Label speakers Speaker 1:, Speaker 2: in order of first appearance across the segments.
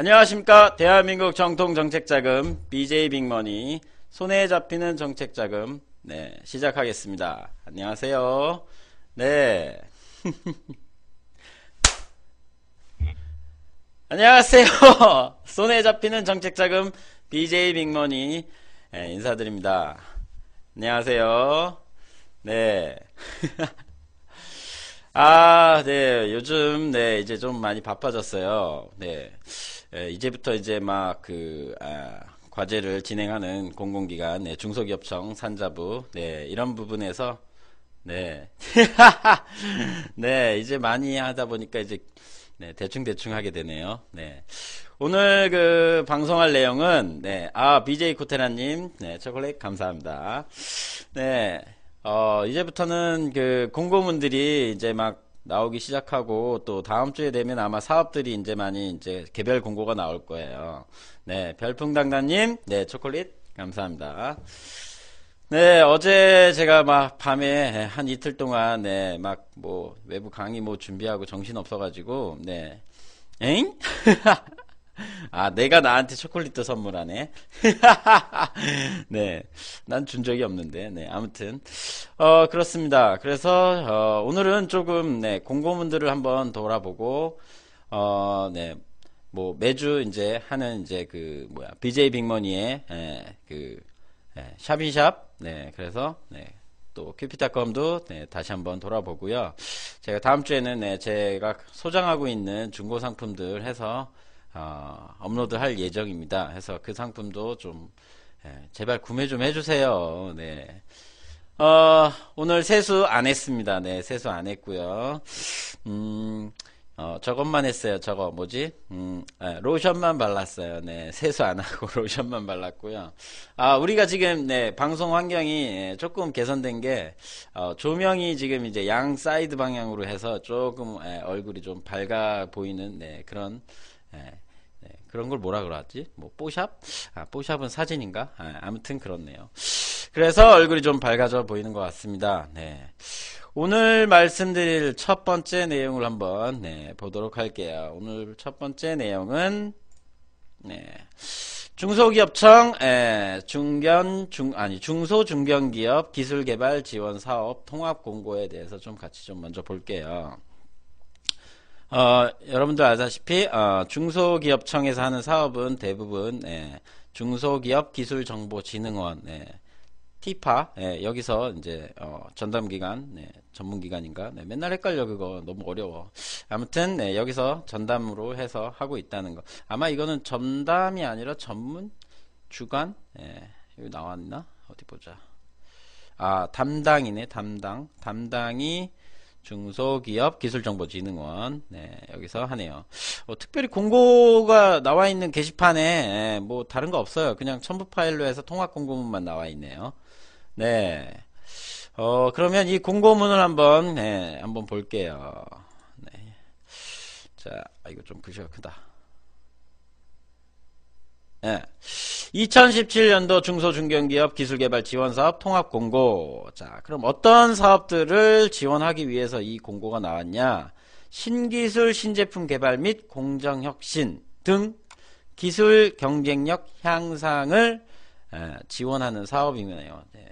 Speaker 1: 안녕하십니까. 대한민국 정통 정책자금 BJ 빅머니 손에 잡히는 정책자금 네 시작하겠습니다. 안녕하세요. 네. 안녕하세요. 손에 잡히는 정책자금 BJ 빅머니 네, 인사드립니다. 안녕하세요. 네. 아, 네. 요즘, 네, 이제 좀 많이 바빠졌어요. 네. 이제부터 이제 막그 아, 과제를 진행하는 공공기관, 네, 중소기업청, 산자부, 네, 이런 부분에서 네, 네, 이제 많이 하다 보니까 이제 네, 대충 대충 하게 되네요. 네. 오늘 그 방송할 내용은 네, 아 BJ 코테나 님, 네, 초콜릿 감사합니다. 네. 어, 이제부터는 그 공고문들이 이제 막 나오기 시작하고 또 다음 주에 되면 아마 사업들이 이제 많이 이제 개별 공고가 나올 거예요. 네, 별풍당당님, 네 초콜릿 감사합니다. 네, 어제 제가 막 밤에 한 이틀 동안, 네, 막 뭐, 외부 강의 뭐 준비하고 정신 없어가지고, 네. 엥? 아, 내가 나한테 초콜릿도 선물하네. 네. 난 준 적이 없는데. 네. 아무튼. 어, 그렇습니다. 그래서, 어, 오늘은 조금, 네. 공고문들을 한번 돌아보고, 어, 네. 뭐, 매주 이제 하는 이제 그, 뭐야. BJ 빅머니의, 예, 그, 예, 샵인샵. 네. 그래서, 네. 또 큐피닷컴도 네, 다시 한번 돌아보고요. 제가 다음 주에는 네, 제가 소장하고 있는 중고 상품들 해서 어, 업로드할 예정입니다. 해서 그 상품도 좀 예, 제발 구매 좀 해주세요. 네. 어, 오늘 세수 안 했습니다. 네, 세수 안 했고요. 음, 어, 저것만 했어요. 저거 뭐지? 음, 네, 로션만 발랐어요. 네, 세수 안 하고 로션만 발랐고요. 아, 우리가 지금 네, 방송 환경이 예, 조금 개선된 게 어, 조명이 지금 이제 양 사이드 방향으로 해서 조금 네, 얼굴이 좀 밝아 보이는 네, 그런 예, 예, 그런 걸 뭐라 그러지? 뭐 뽀샵? 아, 뽀샵은 사진인가? 예, 아, 무튼 그렇네요. 그래서 얼굴이 좀 밝아져 보이는 것 같습니다. 네. 오늘 말씀드릴 첫 번째 내용을 한번 네, 보도록 할게요. 오늘 첫 번째 내용은 네. 중소기업청 에, 예, 중견 중 아니 중소 중견기업 기술개발 지원 사업 통합 공고에 대해서 좀 같이 좀 먼저 볼게요. 어, 여러분들 아다시피 어, 중소기업청에서 하는 사업은 대부분 예, 중소기업기술정보진흥원 예, 티파 예, 여기서 이제 어, 전담기관 예, 전문기관인가 네, 맨날 헷갈려 그거 너무 어려워 아무튼 예, 여기서 전담으로 해서 하고 있다는 거 아마 이거는 전담이 아니라 전문 주관 예, 여기 나왔나 어디 보자 아 담당이네 담당 담당이 중소기업 기술정보진흥원 네, 여기서 하네요. 어, 특별히 공고가 나와 있는 게시판에 예, 뭐 다른 거 없어요. 그냥 첨부 파일로 해서 통합 공고문만 나와 있네요. 네. 어, 그러면 이 공고문을 한번 예, 한번 볼게요. 네. 자, 아, 이거 좀 글씨가 크다. 예. 2017년도 중소중견기업 기술개발 지원사업 통합 공고. 자, 그럼 어떤 사업들을 지원하기 위해서 이 공고가 나왔냐? 신기술 신제품 개발 및 공정혁신 등 기술 경쟁력 향상을 예, 지원하는 사업이네요. 네.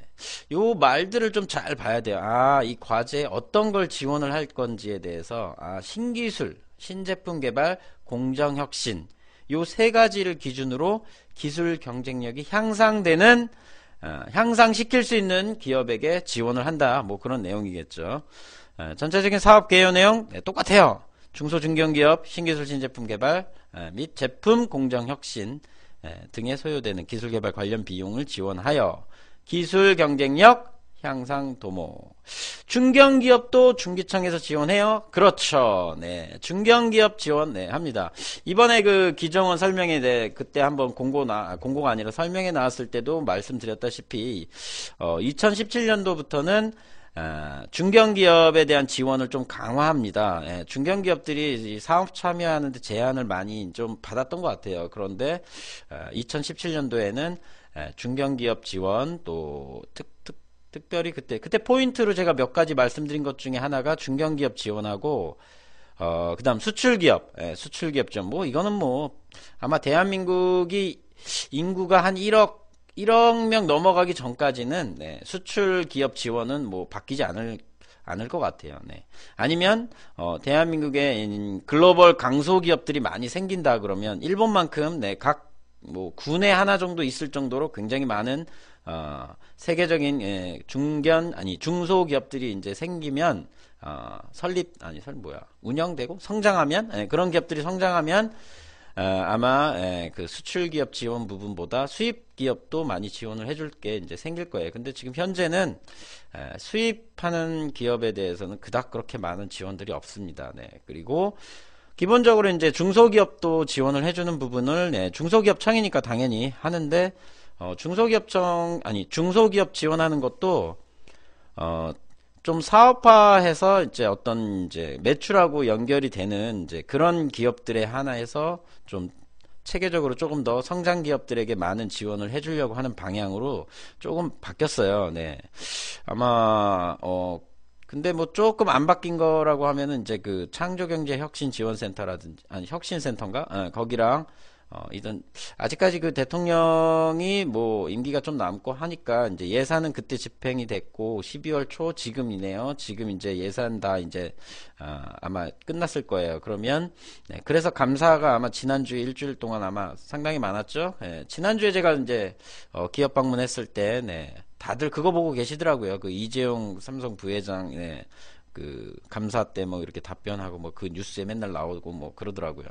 Speaker 1: 요 말들을 좀 잘 봐야 돼요. 아, 이 과제에 어떤 걸 지원을 할 건지에 대해서 아, 신기술, 신제품 개발, 공정혁신 요세 가지를 기준으로 기술 경쟁력이 향상되는 어, 향상시킬 수 있는 기업에게 지원을 한다. 뭐 그런 내용이겠죠. 어, 전체적인 사업 개요 내용 네, 똑같아요. 중소중견기업 신기술 신제품 개발 어, 및 제품 공정 혁신 등에 소요되는 기술 개발 관련 비용을 지원하여 기술 경쟁력 향상 도모. 중견기업도 중기청에서 지원해요? 그렇죠. 네. 중견기업 지원, 네, 합니다. 이번에 그 기정원 설명에 대해 그때 한번 공고 나, 공고가 아니라 설명에 나왔을 때도 말씀드렸다시피, 어, 2017년도부터는 아, 중견기업에 대한 지원을 좀 강화합니다. 예, 중견기업들이 사업 참여하는데 제한을 많이 좀 받았던 것 같아요. 그런데 2017년도에는 아, 아, 중견기업 지원 또 특, 특별히 그때 그때 포인트로 제가 몇 가지 말씀드린 것 중에 하나가 중견기업 지원하고 어 그다음 수출기업 예, 수출기업 정보 뭐 이거는 뭐 아마 대한민국이 인구가 한 1억 1억 명 넘어가기 전까지는 네, 수출 기업 지원은 뭐 바뀌지 않을 않을 것 같아요. 네. 아니면 어, 대한민국의 글로벌 강소 기업들이 많이 생긴다 그러면 일본만큼 네, 각뭐 군에 하나 정도 있을 정도로 굉장히 많은 어, 세계적인 예, 중견 아니 중소기업들이 이제 생기면 어, 설립 아니 설 뭐야 운영되고 성장하면 예, 그런 기업들이 성장하면 어, 아마 예, 그 수출 기업 지원 부분보다 수입 기업도 많이 지원을 해줄 게 이제 생길 거예요. 근데 지금 현재는 예, 수입하는 기업에 대해서는 그닥 그렇게 많은 지원들이 없습니다. 네 그리고 기본적으로 이제 중소기업도 지원을 해주는 부분을 네, 중소기업 창이니까 당연히 하는데 어, 중소기업청 아니 중소기업 지원하는 것도 어, 좀 사업화해서 이제 어떤 이제 매출하고 연결이 되는 이제 그런 기업들의 하나에서 좀 체계적으로 조금 더 성장 기업들에게 많은 지원을 해주려고 하는 방향으로 조금 바뀌었어요. 네, 아마 어 근데 뭐 조금 안 바뀐 거라고 하면은 이제 그 창조경제혁신지원센터라든지 아니 혁신센터인가 아, 거기랑 어, 이든 아직까지 그 대통령이 뭐 임기가 좀 남고 하니까 이제 예산은 그때 집행이 됐고 12월 초 지금이네요. 지금 이제 예산 다 이제 어, 아마 끝났을 거예요. 그러면 네, 그래서 감사가 아마 지난주에 일주일 동안 아마 상당히 많았죠. 네, 지난주에 제가 이제 어, 기업 방문했을 때 네, 다들 그거 보고 계시더라고요. 그 이재용 삼성 부회장 네, 그 감사 때 뭐 이렇게 답변하고 뭐 그 뉴스에 맨날 나오고 뭐 그러더라고요.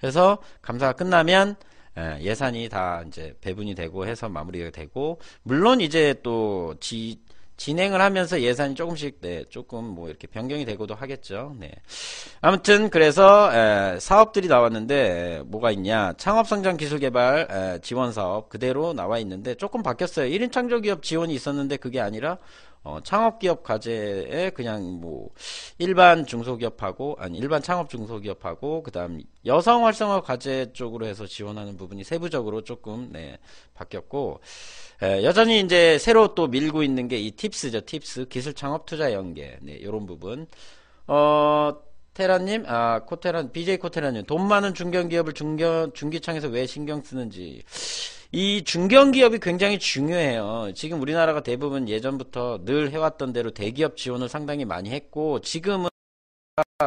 Speaker 1: 그래서 감사가 끝나면 예, 예산이 다 이제 배분이 되고 해서 마무리가 되고 물론 이제 또 지, 진행을 하면서 예산이 조금씩 네, 조금 뭐 이렇게 변경이 되고도 하겠죠. 네. 아무튼 그래서 에, 예, 사업들이 나왔는데 에, 예, 뭐가 있냐? 창업성장기술개발 지원 사업 그대로 나와 있는데 조금 바뀌었어요. 1인 창조기업 지원이 있었는데 그게 아니라 어, 창업기업 과제에 그냥 뭐 일반 중소기업하고 아니 일반 창업 중소기업하고 그다음 여성 활성화 과제 쪽으로 해서 지원하는 부분이 세부적으로 조금 네 바뀌었고 에, 여전히 이제 새로 또 밀고 있는 게 이 팁스죠 팁스 기술 창업 투자 연계 네 요런 부분 어 테라님, 아, 코테란, BJ 코테란님, 돈 많은 중견기업을 중견, 중기창에서 왜 신경 쓰는지. 이 중견기업이 굉장히 중요해요. 지금 우리나라가 대부분 예전부터 늘 해왔던 대로 대기업 지원을 상당히 많이 했고 지금은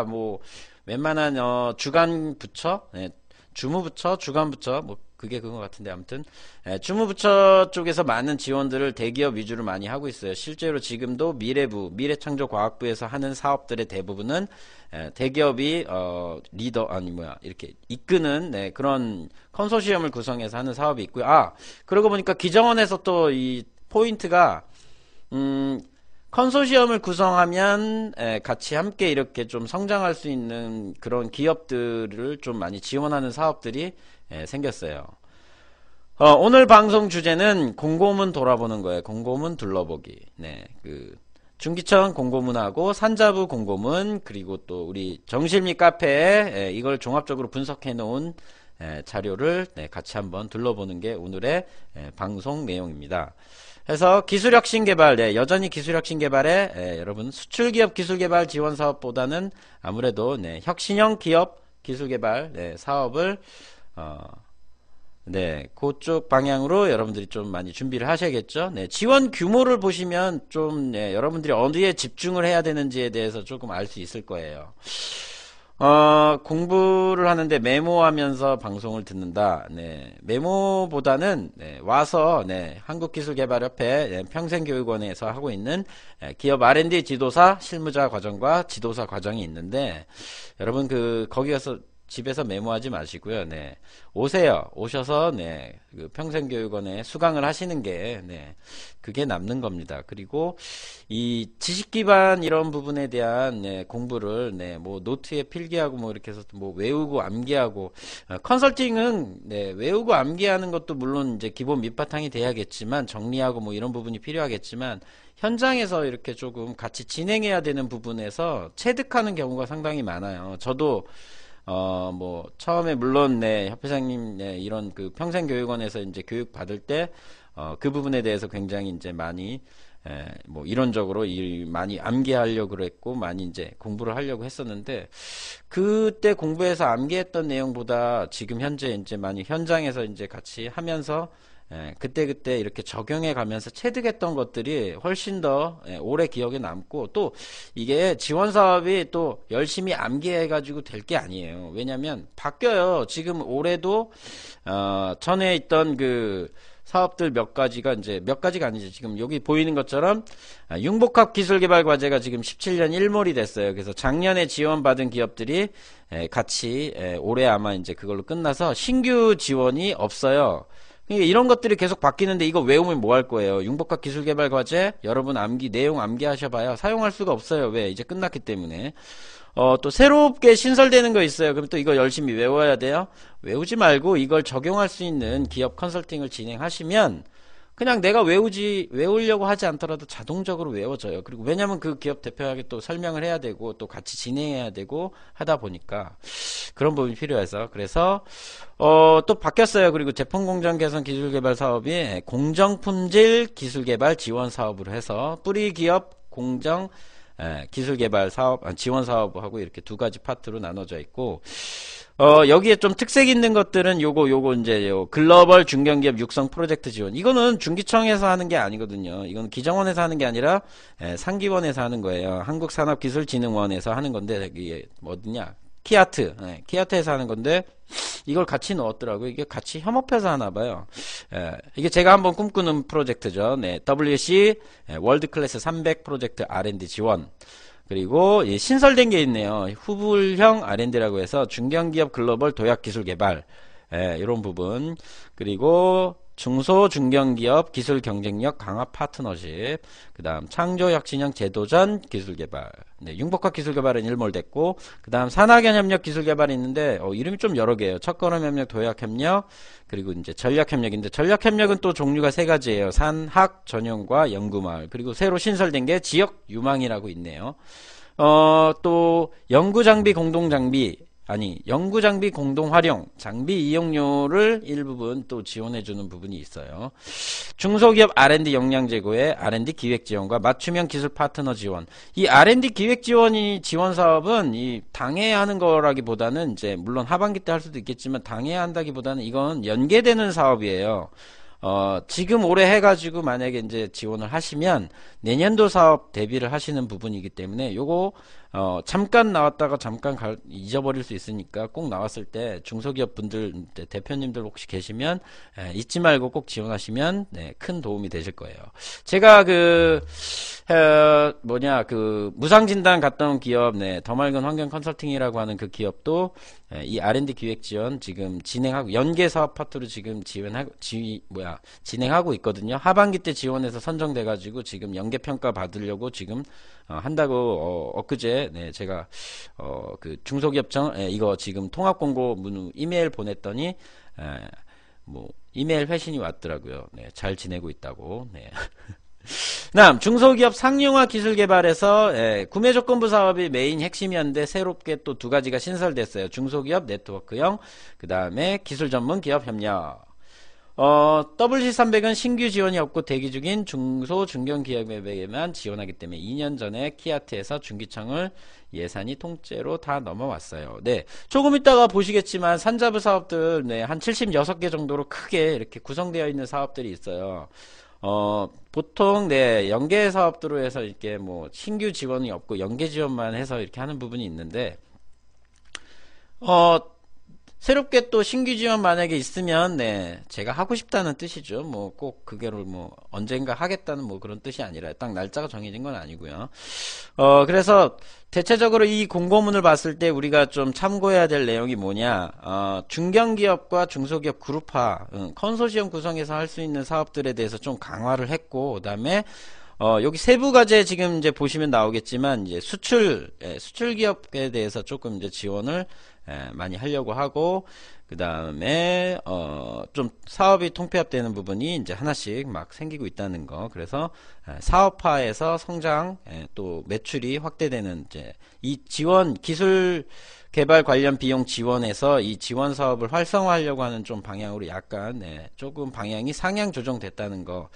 Speaker 1: 뭐 웬만한 어, 주간 부처, 네, 주무부처, 주간 부처, 뭐 그게 그거 같은데 아무튼 예, 주무부처 쪽에서 많은 지원들을 대기업 위주로 많이 하고 있어요. 실제로 지금도 미래부 미래창조과학부에서 하는 사업들의 대부분은 예, 대기업이 어, 리더 아니 뭐야 이렇게 이끄는 네, 그런 컨소시엄을 구성해서 하는 사업이 있고요. 아 그러고 보니까 기정원에서 또 이 포인트가 음, 컨소시엄을 구성하면 에, 예, 같이 함께 이렇게 좀 성장할 수 있는 그런 기업들을 좀 많이 지원하는 사업들이 예, 생겼어요. 어, 오늘 방송 주제는 공고문 돌아보는 거예요. 공고문 둘러보기. 네, 그 중기청 공고문하고 산자부 공고문 그리고 또 우리 정실미 카페에 예, 이걸 종합적으로 분석해 놓은 예, 자료를 네, 같이 한번 둘러보는 게 오늘의 예, 방송 내용입니다. 그래서 기술혁신 개발, 네, 여전히 기술혁신 개발에 예, 여러분 수출기업 기술개발 지원 사업보다는 아무래도 네, 혁신형 기업 기술개발 네, 사업을 어. 네, 그쪽 방향으로 여러분들이 좀 많이 준비를 하셔야겠죠. 네, 지원 규모를 보시면 좀 네, 여러분들이 어디에 집중을 해야 되는지에 대해서 조금 알 수 있을 거예요. 어, 공부를 하는데 메모하면서 방송을 듣는다. 네, 메모보다는 네, 와서 네, 한국기술개발협회 네, 평생교육원에서 하고 있는 네, 기업 R&D 지도사 실무자 과정과 지도사 과정이 있는데 여러분 그 거기 가서 집에서 메모하지 마시고요. 네. 오세요. 오셔서 네. 그 평생교육원에 수강을 하시는 게 네. 그게 남는 겁니다. 그리고 이 지식 기반 이런 부분에 대한 네, 공부를 네. 뭐 노트에 필기하고 뭐 이렇게 해서 뭐 외우고 암기하고 어, 컨설팅은 네. 외우고 암기하는 것도 물론 이제 기본 밑바탕이 돼야겠지만 정리하고 뭐 이런 부분이 필요하겠지만 현장에서 이렇게 조금 같이 진행해야 되는 부분에서 체득하는 경우가 상당히 많아요. 저도 어, 뭐, 처음에 물론, 네, 협회장님, 네, 이런 그 평생교육원에서 이제 교육 받을 때, 어, 그 부분에 대해서 굉장히 이제 많이, 에, 뭐, 이론적으로 일 많이 암기하려고 그랬고, 많이 이제 공부를 하려고 했었는데, 그때 공부해서 암기했던 내용보다 지금 현재 이제 많이 현장에서 이제 같이 하면서, 예, 그때그때 이렇게 적용해 가면서 체득했던 것들이 훨씬 더 예, 오래 기억에 남고 또 이게 지원 사업이 또 열심히 암기해 가지고 될 게 아니에요. 왜냐면 바뀌어요. 지금 올해도 어, 전에 있던 그 사업들 몇 가지가 이제 몇 가지가 아니죠 지금 여기 보이는 것처럼 아, 융복합 기술 개발 과제가 지금 17년 1몰이 됐어요. 그래서 작년에 지원받은 기업들이 예, 같이 예, 올해 아마 이제 그걸로 끝나서 신규 지원이 없어요. 그러니까 이런 것들이 계속 바뀌는데 이거 외우면 뭐 할 거예요? 융복합 기술 개발 과제 여러분 암기 내용 암기하셔봐요 사용할 수가 없어요. 왜? 이제 끝났기 때문에. 어, 또 새롭게 신설되는 거 있어요. 그럼 또 이거 열심히 외워야 돼요. 외우지 말고 이걸 적용할 수 있는 기업 컨설팅을 진행하시면 그냥 내가 외우지 외우려고 하지 않더라도 자동적으로 외워져요. 그리고 왜냐하면 그 기업 대표에게 또 설명을 해야 되고 또 같이 진행해야 되고 하다 보니까 그런 부분이 필요해서 그래서 어, 또 바뀌었어요. 그리고 제품 공정 개선 기술 개발 사업이 공정 품질 기술 개발 지원 사업으로 해서 뿌리 기업 공정 에, 기술 개발 사업 아, 지원 사업하고 이렇게 두 가지 파트로 나눠져 있고. 어, 여기에 좀 특색 있는 것들은 요거, 요거 이제 요 글로벌 중견기업 육성 프로젝트 지원. 이거는 중기청에서 하는 게 아니거든요. 이건 기정원에서 하는 게 아니라, 예, 상기원에서 하는 거예요. 한국산업기술진흥원에서 하는 건데, 이게 뭐냐. 키아트, 예, 키아트에서 하는 건데, 이걸 같이 넣었더라고요. 이게 같이 협업해서 하나 봐요. 예, 이게 제가 한번 꿈꾸는 프로젝트죠. 네, WC 예, 월드클래스 300 프로젝트 R&D 지원. 그리고 예, 신설된 게 있네요. 후불형 R&D라고 해서 중견기업 글로벌 도약 기술 개발 예, 이런 부분 그리고 중소중견기업 기술 경쟁력 강화 파트너십, 그 다음 창조혁신형 제도전 기술개발, 네, 융복합 기술개발은 일몰됐고, 그 다음 산학연협력 기술개발이 있는데, 어, 이름이 좀 여러 개예요. 첫걸음협력, 도약협력, 그리고 이제 전략협력인데, 전략협력은 또 종류가 세 가지예요. 산학, 전용과 연구마을, 그리고 새로 신설된 게 지역유망이라고 있네요. 어, 또 연구장비 공동장비 아니 연구장비 공동활용 장비 이용료를 일부분 또 지원해주는 부분이 있어요. 중소기업 R&D 역량 제고에 R&D 기획 지원과 맞춤형 기술 파트너 지원. 이 R&D 기획 지원이 지원 사업은 이 당해야 하는 거라기보다는 이제 물론 하반기 때 할 수도 있겠지만 당해야 한다기보다는 이건 연계되는 사업이에요. 어, 지금 올해 해가지고 만약에 이제 지원을 하시면 내년도 사업 대비를 하시는 부분이기 때문에 요거 어, 잠깐 나왔다가 잠깐 갈, 잊어버릴 수 있으니까 꼭 나왔을 때 중소기업 분들 대표님들 혹시 계시면 에, 예, 잊지 말고 꼭 지원하시면 네, 큰 도움이 되실 거예요. 제가 그 어, 뭐냐 그 무상 진단 갔던 기업, 네, 더 맑은 환경 컨설팅이라고 하는 그 기업도 예, 이 R&D 기획 지원 지금 진행하고 연계 사업 파트로 지금 지원하고 지 뭐야 진행하고 있거든요. 하반기 때 지원해서 선정돼 가지고 지금 연계 평가 받으려고 지금 어, 한다고 어, 엊그제 네 제가 어그 중소기업청 예, 이거 지금 통합 공고 문우 이메일 보냈더니 예, 뭐 이메일 회신이 왔더라고요. 네, 잘 지내고 있다고. 네. 다음 중소기업 상용화 기술 개발에서 예, 구매 조건부 사업이 메인 핵심이었는데 새롭게 또 두 가지가 신설됐어요. 중소기업 네트워크형 그 다음에 기술 전문 기업 협력. 어, WC300은 신규 지원이 없고 대기 중인 중소 중견 기업에만 지원하기 때문에 2년 전에 키아트에서 중기청을 예산이 통째로 다 넘어왔어요. 네. 조금 있다가 보시겠지만 산자부 사업들 네, 한 76개 정도로 크게 이렇게 구성되어 있는 사업들이 있어요. 어, 보통, 네, 연계 사업도로 해서 이렇게 뭐, 신규 지원이 없고, 연계 지원만 해서 이렇게 하는 부분이 있는데, 어, 새롭게 또 신규 지원 만약에 있으면, 네, 제가 하고 싶다는 뜻이죠. 뭐, 꼭 그게를 뭐, 언젠가 하겠다는 뭐 그런 뜻이 아니라, 딱 날짜가 정해진 건 아니고요. 어, 그래서, 대체적으로 이 공고문을 봤을 때 우리가 좀 참고해야 될 내용이 뭐냐 어, 중견기업과 중소기업 그룹화 응, 컨소시엄 구성에서 할 수 있는 사업들에 대해서 좀 강화를 했고 그다음에 어, 여기 세부 과제 지금 이제 보시면 나오겠지만 이제 수출 예, 수출 기업에 대해서 조금 이제 지원을 예, 많이 하려고 하고 그 다음에 어좀 사업이 통폐합되는 부분이 이제 하나씩 막 생기고 있다는 거 그래서 사업화에서 성장 또 매출이 확대되는 이제 이 지원 기술 개발 관련 비용 지원에서 이 지원 사업을 활성화하려고 하는 좀 방향으로 약간 네, 조금 방향이 상향 조정됐다는 거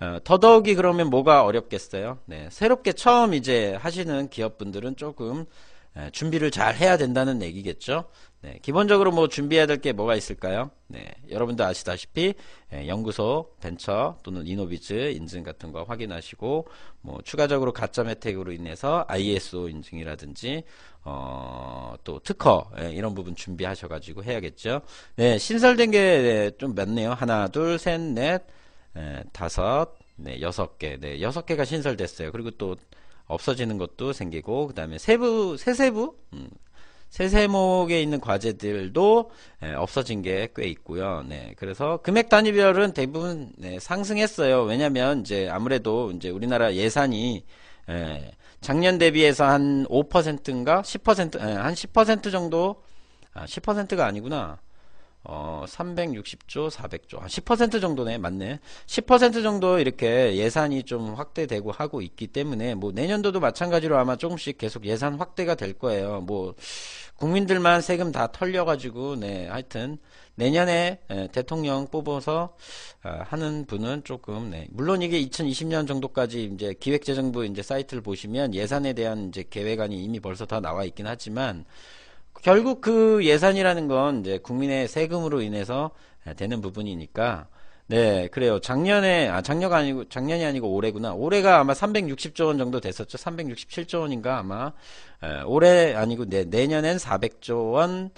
Speaker 1: 어, 더더욱이 그러면 뭐가 어렵겠어요? 네, 새롭게 처음 이제 하시는 기업분들은 조금 준비를 잘 해야 된다는 얘기겠죠. 네, 기본적으로 뭐 준비해야 될 게 뭐가 있을까요? 네, 여러분도 아시다시피 예, 연구소, 벤처 또는 이노비즈 인증 같은 거 확인하시고 뭐 추가적으로 가짜 혜택으로 인해서 ISO 인증이라든지 어, 또 특허 예, 이런 부분 준비하셔가지고 해야겠죠. 네, 신설된 게좀 네, 많네요. 하나, 둘, 셋, 넷, 예, 다섯, 네, 여섯 개, 네, 여섯 개가 신설됐어요. 그리고 또 없어지는 것도 생기고 그 다음에 세부 세세부 음, 세 세목에 있는 과제들도 예, 없어진 게 꽤 있고요. 네, 그래서 금액 단위별은 대부분 네, 상승했어요. 왜냐하면 이제 아무래도 이제 우리나라 예산이 예, 작년 대비해서 한 5%인가 10%, 예, 한 10% 정도 아, 10%가 아니구나. 어, 360조, 400조, 한 10% 정도네, 맞네. 10% 정도 이렇게 예산이 좀 확대되고 하고 있기 때문에, 뭐, 내년도도 마찬가지로 아마 조금씩 계속 예산 확대가 될 거예요. 뭐, 국민들만 세금 다 털려가지고, 네, 하여튼, 내년에 예, 대통령 뽑아서 어, 하는 분은 조금 네. 물론 이게 2020년 정도까지 이제 기획재정부 이제 사이트를 보시면 예산에 대한 이제 계획안이 이미 벌써 다 나와 있긴 하지만 결국 그 예산이라는 건 이제 국민의 세금으로 인해서 되는 부분이니까 네, 그래요. 작년에, 아, 작년이 아니고, 작년이 아니고 올해구나. 올해가 아마 360조 원 정도 됐었죠. 367조 원인가 아마. 에, 올해 아니고, 네, 내년엔 400조 원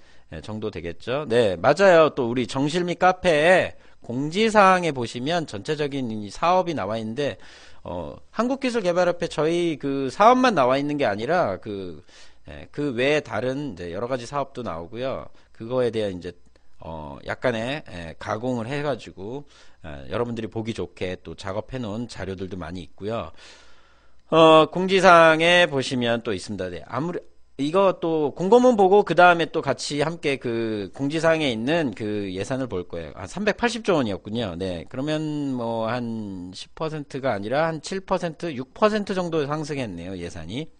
Speaker 1: 정도 되겠죠. 네, 맞아요. 또 우리 정실미 카페에 공지사항에 보시면 전체적인 사업이 나와 있는데, 어, 한국기술개발협회 저희 그 사업만 나와 있는 게 아니라, 그, 예, 그 외에 다른 이제 여러 가지 사업도 나오고요. 그거에 대한 이제 어, 약간의 예, 가공을 해가지고 예, 여러분들이 보기 좋게 또 작업해 놓은 자료들도 많이 있고요. 어, 공지사항에 보시면 또 있습니다. 네, 아무리 이거 또 공고문 보고 그 다음에 또 같이 함께 그 공지사항에 있는 그 예산을 볼 거예요. 아, 380조 원이었군요. 네, 그러면 뭐 한 10%가 아니라 한 7%, 6% 정도 상승했네요 예산이.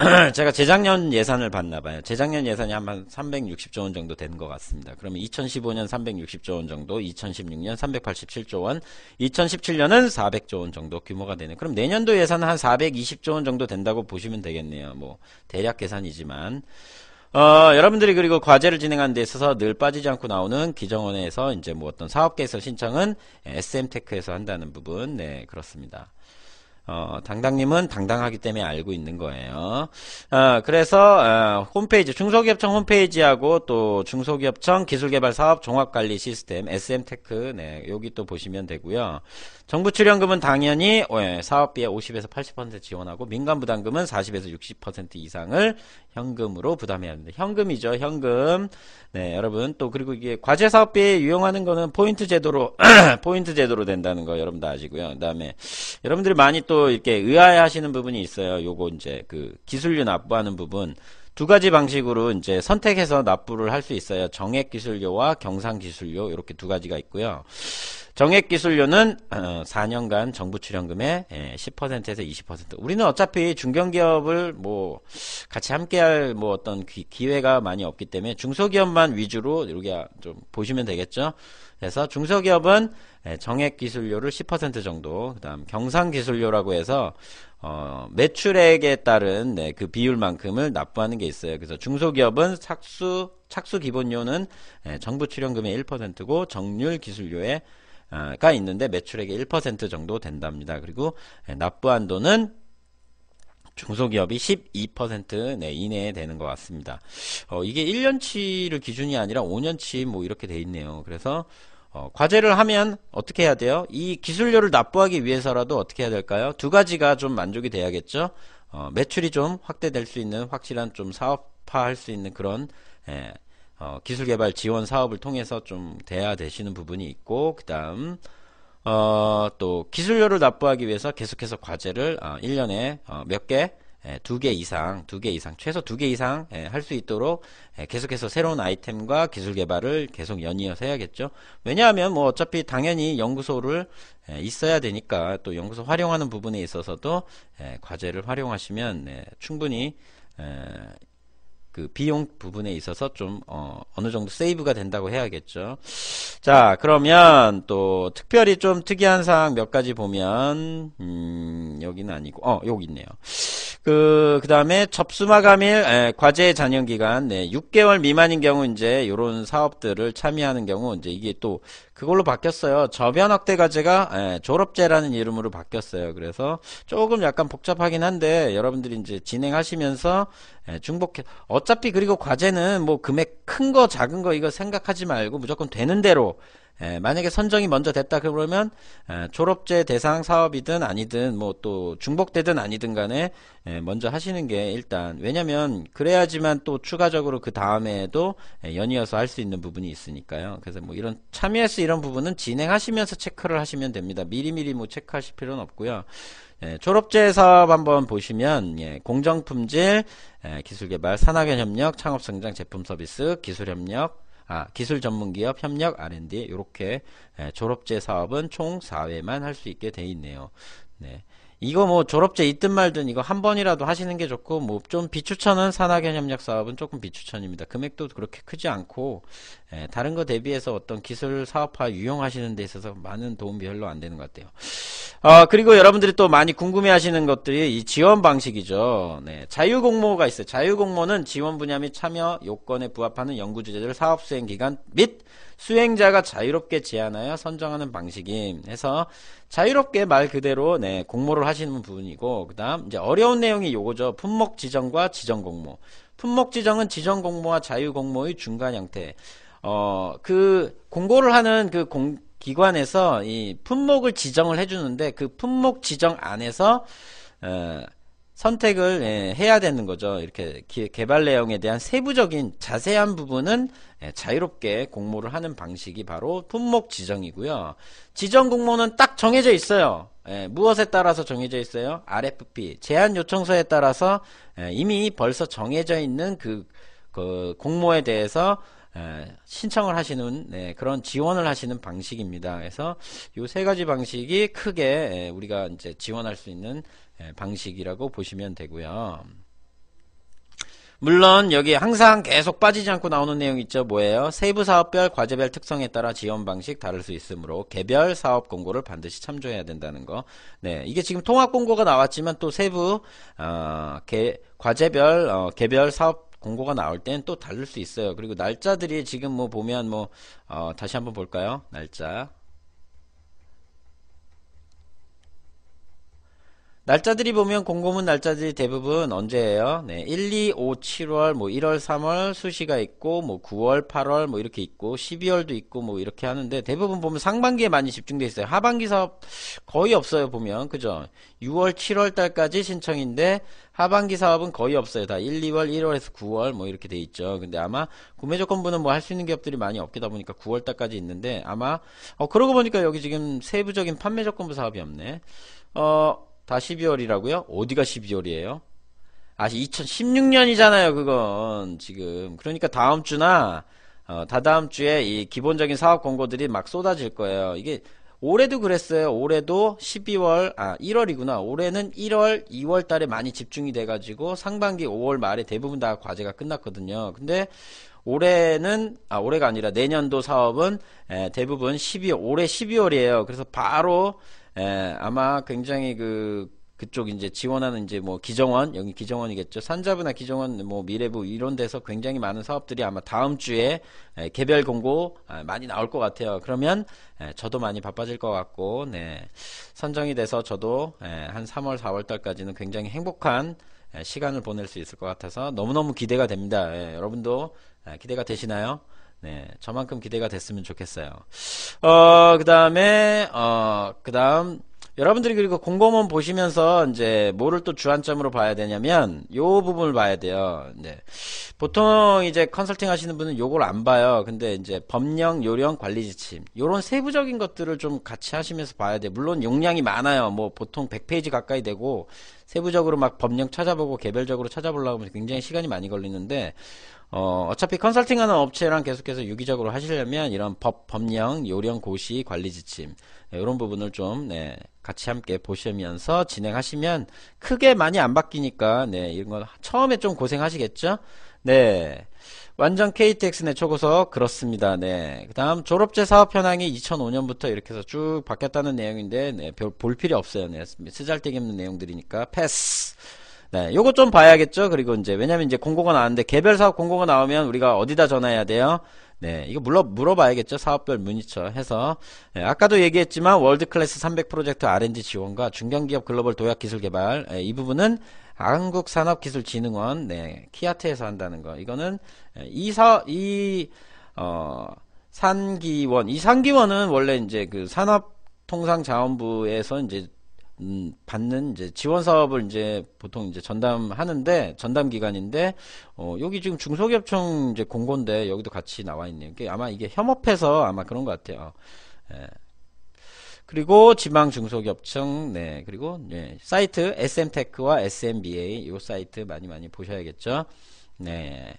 Speaker 1: 제가 재작년 예산을 봤나 봐요. 재작년 예산이 한 360조 원 정도 된 것 같습니다. 그러면 2015년 360조 원 정도, 2016년 387조 원, 2017년은 400조 원 정도 규모가 되는. 그럼 내년도 예산은 한 420조 원 정도 된다고 보시면 되겠네요. 뭐 대략 계산이지만. 어, 여러분들이 그리고 과제를 진행하는 데 있어서 늘 빠지지 않고 나오는 기정원에서 이제 뭐 어떤 사업계에서 신청은 SM테크에서 한다는 부분, 네, 그렇습니다. 어, 당당님은 당당하기 때문에 알고 있는 거예요. 어, 그래서 어, 홈페이지 중소기업청 홈페이지하고 또 중소기업청 기술개발사업 종합관리 시스템 SM테크 네, 여기 또 보시면 되고요. 정부 출연금은 당연히 예, 사업비의 50에서 80% 지원하고 민간 부담금은 40에서 60% 이상을 현금으로 부담해야 합니다. 현금이죠, 현금. 네, 여러분 또 그리고 이게 과제 사업비에 유용하는 거는 포인트 제도로 포인트 제도로 된다는 거 여러분 도 아시고요. 그다음에 여러분들이 많이 또 이렇게 의아해하시는 부분이 있어요. 요거 이제 그 기술료 납부하는 부분. 두 가지 방식으로 이제 선택해서 납부를 할 수 있어요. 정액 기술료와 경상 기술료 이렇게 두 가지가 있고요. 정액기술료는 4년간 어, 정부 출연금의 10%에서 예, 20%. 우리는 어차피 중견기업을 뭐 같이 함께할 뭐 어떤 기회가 많이 없기 때문에 중소기업만 위주로 이렇게 좀 보시면 되겠죠. 그래서 중소기업은 예, 정액기술료를 10% 정도, 그다음 경상기술료라고 해서 어, 매출액에 따른 네, 그 비율만큼을 납부하는 게 있어요. 그래서 중소기업은 착수 착수 기본료는 예, 정부 출연금의 1%고 정률 기술료의 가 있는데 매출액의 1% 정도 된답니다. 그리고 예, 납부한 도는 중소기업이 12% 네, 이내에 되는 것 같습니다. 어, 이게 1년치를 기준이 아니라 5년치 뭐 이렇게 돼 있네요. 그래서 어, 과제를 하면 어떻게 해야 돼요? 이 기술료를 납부하기 위해서라도 어떻게 해야 될까요? 두 가지가 좀 만족이 돼야겠죠. 어, 매출이 좀 확대될 수 있는 확실한 좀 사업화할 수 있는 그런 예, 어, 기술 개발 지원 사업을 통해서 좀 돼야 되시는 부분이 있고 그다음 어, 또 기술료를 납부하기 위해서 계속해서 과제를 어, 1년에 어, 몇 개? 예, 두개 이상, 두 개 이상, 최소 두 개 이상 예, 할 수 있도록 에, 예, 계속해서 새로운 아이템과 기술 개발을 계속 연이어서 해야겠죠. 왜냐하면 뭐 어차피 당연히 연구소를 에, 있어야 되니까 또 연구소 활용하는 부분에 있어서도 에, 과제를 활용하시면 충분히 그 비용 부분에 있어서 좀 어, 어느 정도 세이브가 된다고 해야겠죠. 자 그러면 또 특별히 좀 특이한 사항 몇 가지 보면 음, 여기는 아니고 어 여기 있네요. 그 그다음에 접수 마감일 에, 과제 잔여 기간 네 6개월 미만인 경우 이제 이런 사업들을 참여하는 경우 이제 이게 또 그걸로 바뀌었어요. 저변 확대 과제가 예, 졸업제라는 이름으로 바뀌었어요. 그래서 조금 약간 복잡하긴 한데 여러분들이 이제 진행하시면서 예, 중복해 어차피 그리고 과제는 뭐 금액 큰 거 작은 거 이거 생각하지 말고 무조건 되는 대로 에, 만약에 선정이 먼저 됐다 그러면 에, 졸업제 대상 사업이든 아니든 뭐 또 중복되든 아니든 간에 에, 먼저 하시는 게 일단 왜냐면 그래야지만 또 추가적으로 그 다음에도 연이어서 할 수 있는 부분이 있으니까요. 그래서 뭐 이런 참여해서 이런 부분은 진행하시면서 체크를 하시면 됩니다. 미리미리 뭐 체크하실 필요는 없고요. 예, 졸업제 사업 한번 보시면 예, 공정품질, 예, 기술개발, 산학연 협력, 창업성장, 제품 서비스, 기술협력, 아, 기술 전문 기업 협력 R&D 이렇게 예, 졸업제 사업은 총 4회만 할 수 있게 돼 있네요. 네. 이거 뭐 졸업제 있든 말든 이거 한 번이라도 하시는 게 좋고 뭐 좀 비추천은 산학연협력 사업은 조금 비추천입니다. 금액도 그렇게 크지 않고 예, 다른 거 대비해서 어떤 기술 사업화 유용하시는 데 있어서 많은 도움이 별로 안 되는 것 같아요. 아 그리고 여러분들이 또 많이 궁금해하시는 것들이 이 지원 방식이죠. 네, 자유공모가 있어요. 자유공모는 지원 분야 및 참여 요건에 부합하는 연구 주제들 사업 수행 기간 및 수행자가 자유롭게 제안하여 선정하는 방식임 해서 자유롭게 말 그대로 네, 공모를 하시는 부분이고 그다음 이제 어려운 내용이 요거죠. 품목 지정과 지정 공모. 품목 지정은 지정 공모와 자유 공모의 중간 형태. 어, 그 공고를 하는 그 공, 기관에서 이 품목을 지정을 해주는데 그 품목 지정 안에서 어, 선택을 예, 해야 되는 거죠. 이렇게 기, 개발 내용에 대한 세부적인 자세한 부분은 예, 자유롭게 공모를 하는 방식이 바로 품목 지정이고요. 지정 공모는 딱 정해져 있어요. 예, 무엇에 따라서 정해져 있어요? RFP 제한 요청서에 따라서 예, 이미 벌써 정해져 있는 그, 그 공모에 대해서 신청을 하시는 네, 그런 지원을 하시는 방식입니다. 그래서 이 세 가지 방식이 크게 우리가 이제 지원할 수 있는 방식이라고 보시면 되고요. 물론 여기 항상 계속 빠지지 않고 나오는 내용이 있죠. 뭐예요? 세부 사업별 과제별 특성에 따라 지원 방식 다를 수 있으므로 개별 사업 공고를 반드시 참조해야 된다는 거. 네, 이게 지금 통합 공고가 나왔지만 또 세부 어, 개, 과제별 어, 개별 사업 공고가 나올 때는 또 다를 수 있어요. 그리고 날짜들이 지금 뭐 보면 뭐 어, 다시 한번 볼까요? 날짜 날짜들이 보면 공고문 날짜들이 대부분 언제예요? 네, 1, 2, 5, 7월, 뭐 1월, 3월 수시가 있고, 뭐 9월, 8월 뭐 이렇게 있고, 12월도 있고 뭐 이렇게 하는데 대부분 보면 상반기에 많이 집중돼 있어요. 하반기 사업 거의 없어요 보면 그죠? 6월, 7월 달까지 신청인데 하반기 사업은 거의 없어요. 다 1, 2월, 1월에서 9월 뭐 이렇게 돼 있죠. 근데 아마 구매 조건부는 뭐 할 수 있는 기업들이 많이 없기다 보니까 9월 달까지 있는데 아마 어 그러고 보니까 여기 지금 세부적인 판매 조건부 사업이 없네. 어다 12월이라고요? 어디가 12월이에요? 아, 2016년이잖아요, 그건, 지금. 그러니까 다음 주나, 어, 다다음 주에 이 기본적인 사업 권고들이막 쏟아질 거예요. 이게, 올해도 그랬어요. 올해도 12월, 아, 1월이구나. 올해는 1월, 2월 달에 많이 집중이 돼가지고 상반기 5월 말에 대부분 다 과제가 끝났거든요. 근데 올해는, 아, 올해가 아니라 내년도 사업은 에, 대부분 12월, 올해 12월이에요. 그래서 바로 에, 예, 아마 굉장히 그 그쪽 이제 지원하는 이제 뭐 기정원 여기 기정원이겠죠 산자부나 기정원 뭐 미래부 이런 데서 굉장히 많은 사업들이 아마 다음 주에 예, 개별 공고 아, 많이 나올 것 같아요 그러면 예, 저도 많이 바빠질 것 같고 네 선정이 돼서 저도 한 3월 4월 달까지는 굉장히 행복한 시간을 보낼 수 있을 것 같아서 너무너무 기대가 됩니다 예, 여러분도 기대가 되시나요? 네, 저만큼 기대가 됐으면 좋겠어요. 어, 그 다음에, 어, 그 다음, 여러분들이 그리고 공고문 보시면서 이제 뭐를 또 주안점으로 봐야 되냐면 요 부분을 봐야 돼요. 네. 보통 이제 컨설팅 하시는 분은 요걸 안 봐요. 근데 이제 법령, 요령, 관리 지침 요런 세부적인 것들을 좀 같이 하시면서 봐야 돼. 물론 용량이 많아요. 뭐 보통 100페이지 가까이 되고 세부적으로 막 법령 찾아보고 개별적으로 찾아보려고 하면 굉장히 시간이 많이 걸리는데 어, 어차피 컨설팅하는 업체랑 계속해서 유기적으로 하시려면 이런 법, 법령, 요령, 고시, 관리 지침 네, 이런 부분을 좀 네, 같이 함께 보시면서 진행하시면 크게 많이 안 바뀌니까 네, 이런 건 처음에 좀 고생하시겠죠? 네. 완전 KTX 내 초고속 그렇습니다. 네. 그다음 졸업제 사업 현황이 2005년부터 이렇게 해서 쭉 바뀌었다는 내용인데 네, 별, 볼 필요 없어요. 네. 쓰잘데기 없는 내용들이니까 패스. 네, 요거 좀 봐야겠죠. 그리고 이제 왜냐면 이제 공고가 나왔는데 개별 사업 공고가 나오면 우리가 어디다 전화해야 돼요? 네, 이거 물어 물어봐야겠죠. 사업별 문의처 해서 네, 아까도 얘기했지만 월드 클래스 300 프로젝트 R&D 지원과 중견기업 글로벌 도약 기술 개발 네, 이 부분은 한국산업기술진흥원 네, 키아트에서 한다는 거. 이거는 네, 이사 이 어, 산기원 이 산기원은 원래 이제 그 산업 통상자원부에서 이제 음, 받는 이제 지원 사업을 이제 보통 이제 전담하는데 전담 기관인데 어, 여기 지금 중소기업청 이제 공고인데 여기도 같이 나와 있네요. 이게 아마 이게 협업해서 아마 그런 것 같아요. 예. 그리고 지방 중소기업청 네 그리고 예, 사이트 SM테크와 SMBA 이 사이트 많이 많이 보셔야겠죠. 네.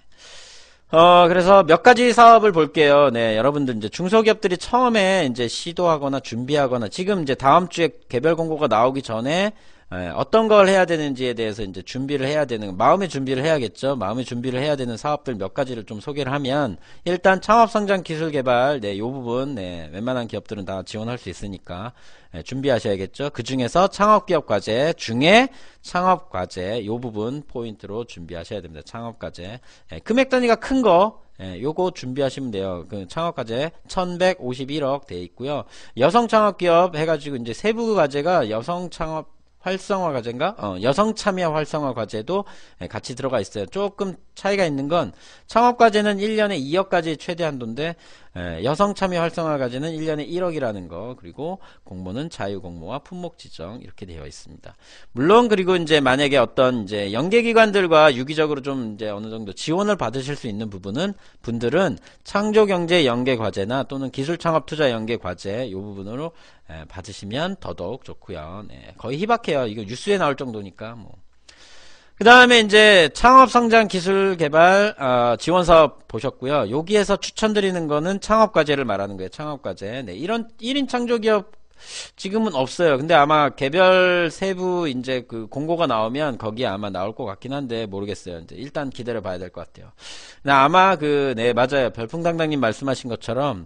Speaker 1: 어, 그래서 몇 가지 사업을 볼게요. 네, 여러분들 이제 중소기업들이 처음에 이제 시도하거나 준비하거나 지금 이제 다음 주에 개별 공고가 나오기 전에 예, 어떤 걸 해야 되는지에 대해서 이제 준비를 해야 되는 마음의 준비를 해야겠죠. 마음의 준비를 해야 되는 사업들 몇 가지를 좀 소개를 하면 일단 창업 성장 기술 개발 네, 요 부분 네, 웬만한 기업들은 다 지원할 수 있으니까 네, 준비하셔야겠죠. 그 중에서 창업 기업 과제 중에 창업 과제 요 부분 포인트로 준비하셔야 됩니다. 창업 과제 네, 금액 단위가 큰거 예, 요거 준비하시면 돼요. 그 창업 과제 1151억 돼 있고요. 여성 창업 기업 해 가지고 이제 세부 과제가 여성 창업 활성화 과제인가? 어, 여성 참여 활성화 과제도 예, 같이 들어가 있어요. 조금 차이가 있는 건 창업 과제는 1년에 2억까지 최대 한도인데 예, 여성 참여 활성화 까지는 1년에 1억이라는 거 그리고 공모는 자유 공모와 품목 지정 이렇게 되어 있습니다. 물론 그리고 이제 만약에 어떤 이제 연계 기관들과 유기적으로 좀 이제 어느 정도 지원을 받으실 수 있는 부분은 분들은 창조 경제 연계 과제나 또는 기술 창업 투자 연계 과제 요 부분으로 예, 받으시면 더더욱 좋고요. 네, 거의 희박해요. 이거 뉴스에 나올 정도니까 뭐. 그 다음에 이제 창업성장 기술 개발 어, 지원 사업 보셨고요. 여기에서 추천드리는 거는 창업과제를 말하는 거예요. 창업과제. 네, 이런 1인 창조기업 지금은 없어요. 근데 아마 개별 세부 이제 그 공고가 나오면 거기에 아마 나올 것 같긴 한데 모르겠어요. 이제 일단 기다려 봐야 될 것 같아요. 네, 아마 그, 네, 맞아요. 별풍당당님 말씀하신 것처럼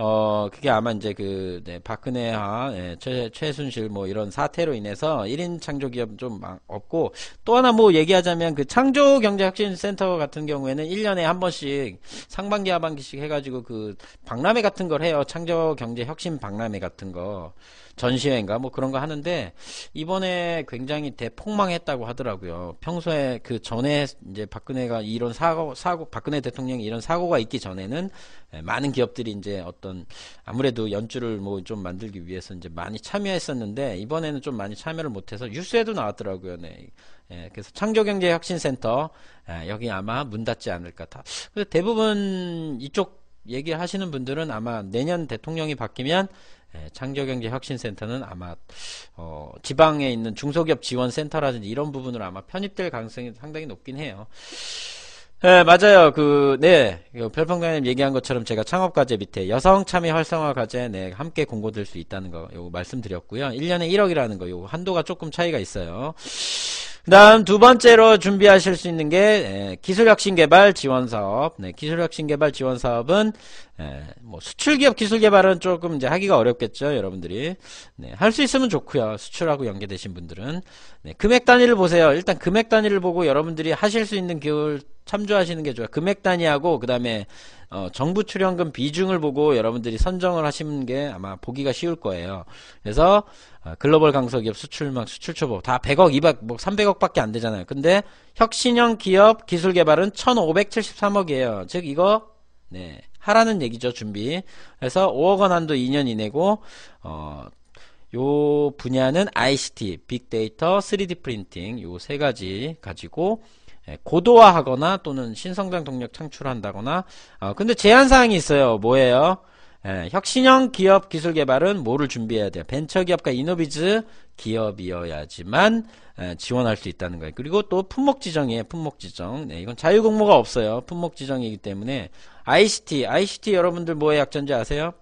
Speaker 1: 어, 그게 아마 이제 그, 네, 박근혜하, 네, 예, 최, 최순실 뭐 이런 사태로 인해서 1인 창조 기업 좀 막, 없고, 또 하나 뭐 얘기하자면 그 창조 경제혁신센터 같은 경우에는 1년에 한 번씩 상반기 하반기씩 해가지고 그 박람회 같은 걸 해요. 창조 경제혁신 박람회 같은 거. 전시회인가 뭐 그런 거 하는데 이번에 굉장히 대폭망했다고 하더라고요. 평소에 그 전에 이제 박근혜가 이런 사고 사고 박근혜 대통령이 이런 사고가 있기 전에는 예, 많은 기업들이 이제 어떤 아무래도 연주를 뭐 좀 만들기 위해서 이제 많이 참여했었는데 이번에는 좀 많이 참여를 못해서 뉴스에도 나왔더라고요. 네. 예, 그래서 창조경제혁신센터 예, 여기 아마 문 닫지 않을까 다. 대부분 이쪽 얘기하시는 분들은 아마 내년 대통령이 바뀌면 예, 창조경제혁신센터는 아마 어, 지방에 있는 중소기업 지원센터라든지 이런 부분으로 아마 편입될 가능성이 상당히 높긴 해요. 네, 맞아요. 그, 네. 그 별풍장님 얘기한 것처럼 제가 창업과제 밑에 여성 참여 활성화 과제, 네, 함께 공고될 수 있다는 거, 요거 말씀드렸고요. 1년에 1억이라는 거, 요거 한도가 조금 차이가 있어요. 그 다음 두 번째로 준비하실 수 있는 게 기술혁신개발 지원사업 네, 기술혁신개발 지원사업은 뭐 수출기업 기술개발은 조금 이제 하기가 어렵겠죠 여러분들이 네, 할 수 있으면 좋고요 수출하고 연계되신 분들은 네, 금액 단위를 보세요 일단 금액 단위를 보고 여러분들이 하실 수 있는 기술 참조하시는 게 좋아요. 금액 단위하고 그다음에 어, 정부 출연금 비중을 보고 여러분들이 선정을 하시는 게 아마 보기가 쉬울 거예요. 그래서 어, 글로벌 강소기업 수출망 수출초보 다 100억, 200억, 뭐 300억밖에 안 되잖아요. 근데 혁신형 기업 기술 개발은 1,573억이에요. 즉 이거 네, 하라는 얘기죠 준비. 그래서 5억 원 한도 2년 이내고 어, 요 분야는 ICT, 빅데이터, 3D 프린팅 요 세 가지 가지고 예, 고도화하거나 또는 신성장 동력 창출한다거나 어, 근데 제한사항이 있어요 뭐예요 예, 혁신형 기업 기술 개발은 뭐를 준비해야 돼요 벤처기업과 이노비즈 기업이어야지만 예, 지원할 수 있다는 거예요 그리고 또 품목 지정이에요 품목 지정 네, 이건 자유공모가 없어요 품목 지정이기 때문에 ICT ICT 여러분들 뭐의 약자인지 아세요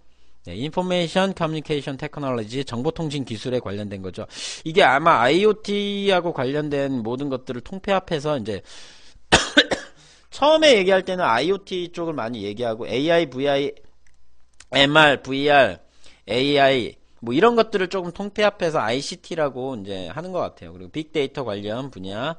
Speaker 1: 네, 인포메이션 커뮤니케이션 테크놀로지 정보통신 기술에 관련된 거죠. 이게 아마 IoT하고 관련된 모든 것들을 통폐합해서 이제 처음에 얘기할 때는 IoT 쪽을 많이 얘기하고 AI, VI, MR, VR, AI 뭐 이런 것들을 조금 통폐합해서 ICT라고 이제 하는 것 같아요. 그리고 빅데이터 관련 분야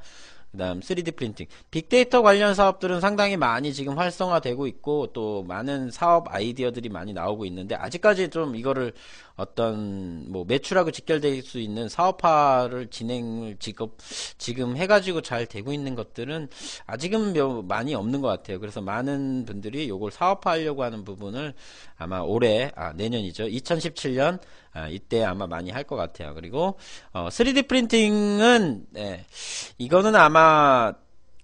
Speaker 1: 그 다음 3D 프린팅 빅데이터 관련 사업들은 상당히 많이 지금 활성화되고 있고 또 많은 사업 아이디어들이 많이 나오고 있는데 아직까지 좀 이거를 어떤 뭐 매출하고 직결될 수 있는 사업화를 진행을 직업 지금 해가지고 잘 되고 있는 것들은 아직은 많이 없는 것 같아요. 그래서 많은 분들이 이걸 사업화하려고 하는 부분을 아마 올해 아 내년이죠. 2017년 아, 이때 아마 많이 할 것 같아요. 그리고 어, 3D 프린팅은 네, 이거는 아마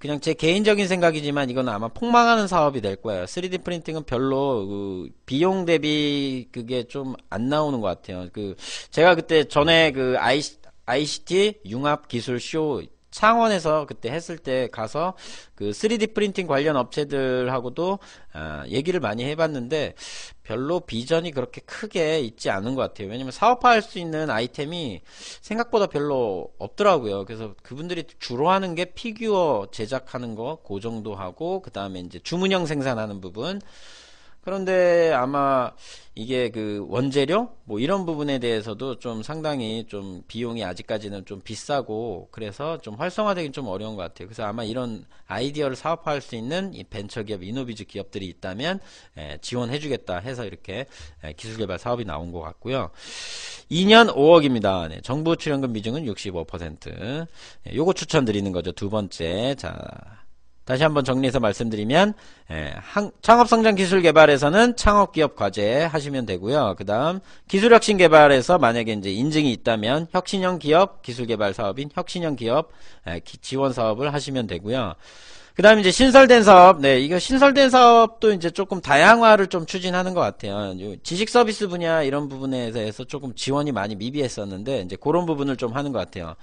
Speaker 1: 그냥 제 개인적인 생각이지만 이건 아마 폭망하는 사업이 될 거예요. 3D 프린팅은 별로 그 비용 대비 그게 좀 안 나오는 것 같아요. 그 제가 그때 전에 그 IC, ICT 융합 기술 쇼 창원에서 그때 했을 때 가서 그 3D 프린팅 관련 업체들하고도 아, 얘기를 많이 해봤는데 별로 비전이 그렇게 크게 있지 않은 것 같아요. 왜냐면 사업화할 수 있는 아이템이 생각보다 별로 없더라고요. 그래서 그분들이 주로 하는 게 피규어 제작하는 거, 고 그 정도 하고 그 다음에 이제 주문형 생산하는 부분. 그런데 아마 이게 그 원재료 뭐 이런 부분에 대해서도 좀 상당히 좀 비용이 아직까지는 좀 비싸고 그래서 좀 활성화되긴 좀 어려운 것 같아요. 그래서 아마 이런 아이디어를 사업화할 수 있는 이 벤처기업 이노비즈 기업들이 있다면 에, 예, 지원해주겠다 해서 이렇게 에, 예, 기술개발 사업이 나온 것 같고요. 2년 5억입니다. 네, 정부 출연금 비중은 65%. 예, 요거 추천드리는 거죠. 두 번째 자. 다시 한번 정리해서 말씀드리면 예, 창업성장기술개발에서는 창업기업과제 하시면 되고요. 그 다음 기술혁신개발에서 만약에 이제 인증이 있다면 혁신형 기업 기술개발 사업인 혁신형 기업 예, 기, 지원 사업을 하시면 되고요. 그 다음에 이제 신설된 사업, 네, 이거 신설된 사업도 이제 조금 다양화를 좀 추진하는 것 같아요. 지식 서비스 분야 이런 부분에 대해서 조금 지원이 많이 미비했었는데, 이제 그런 부분을 좀 하는 것 같아요.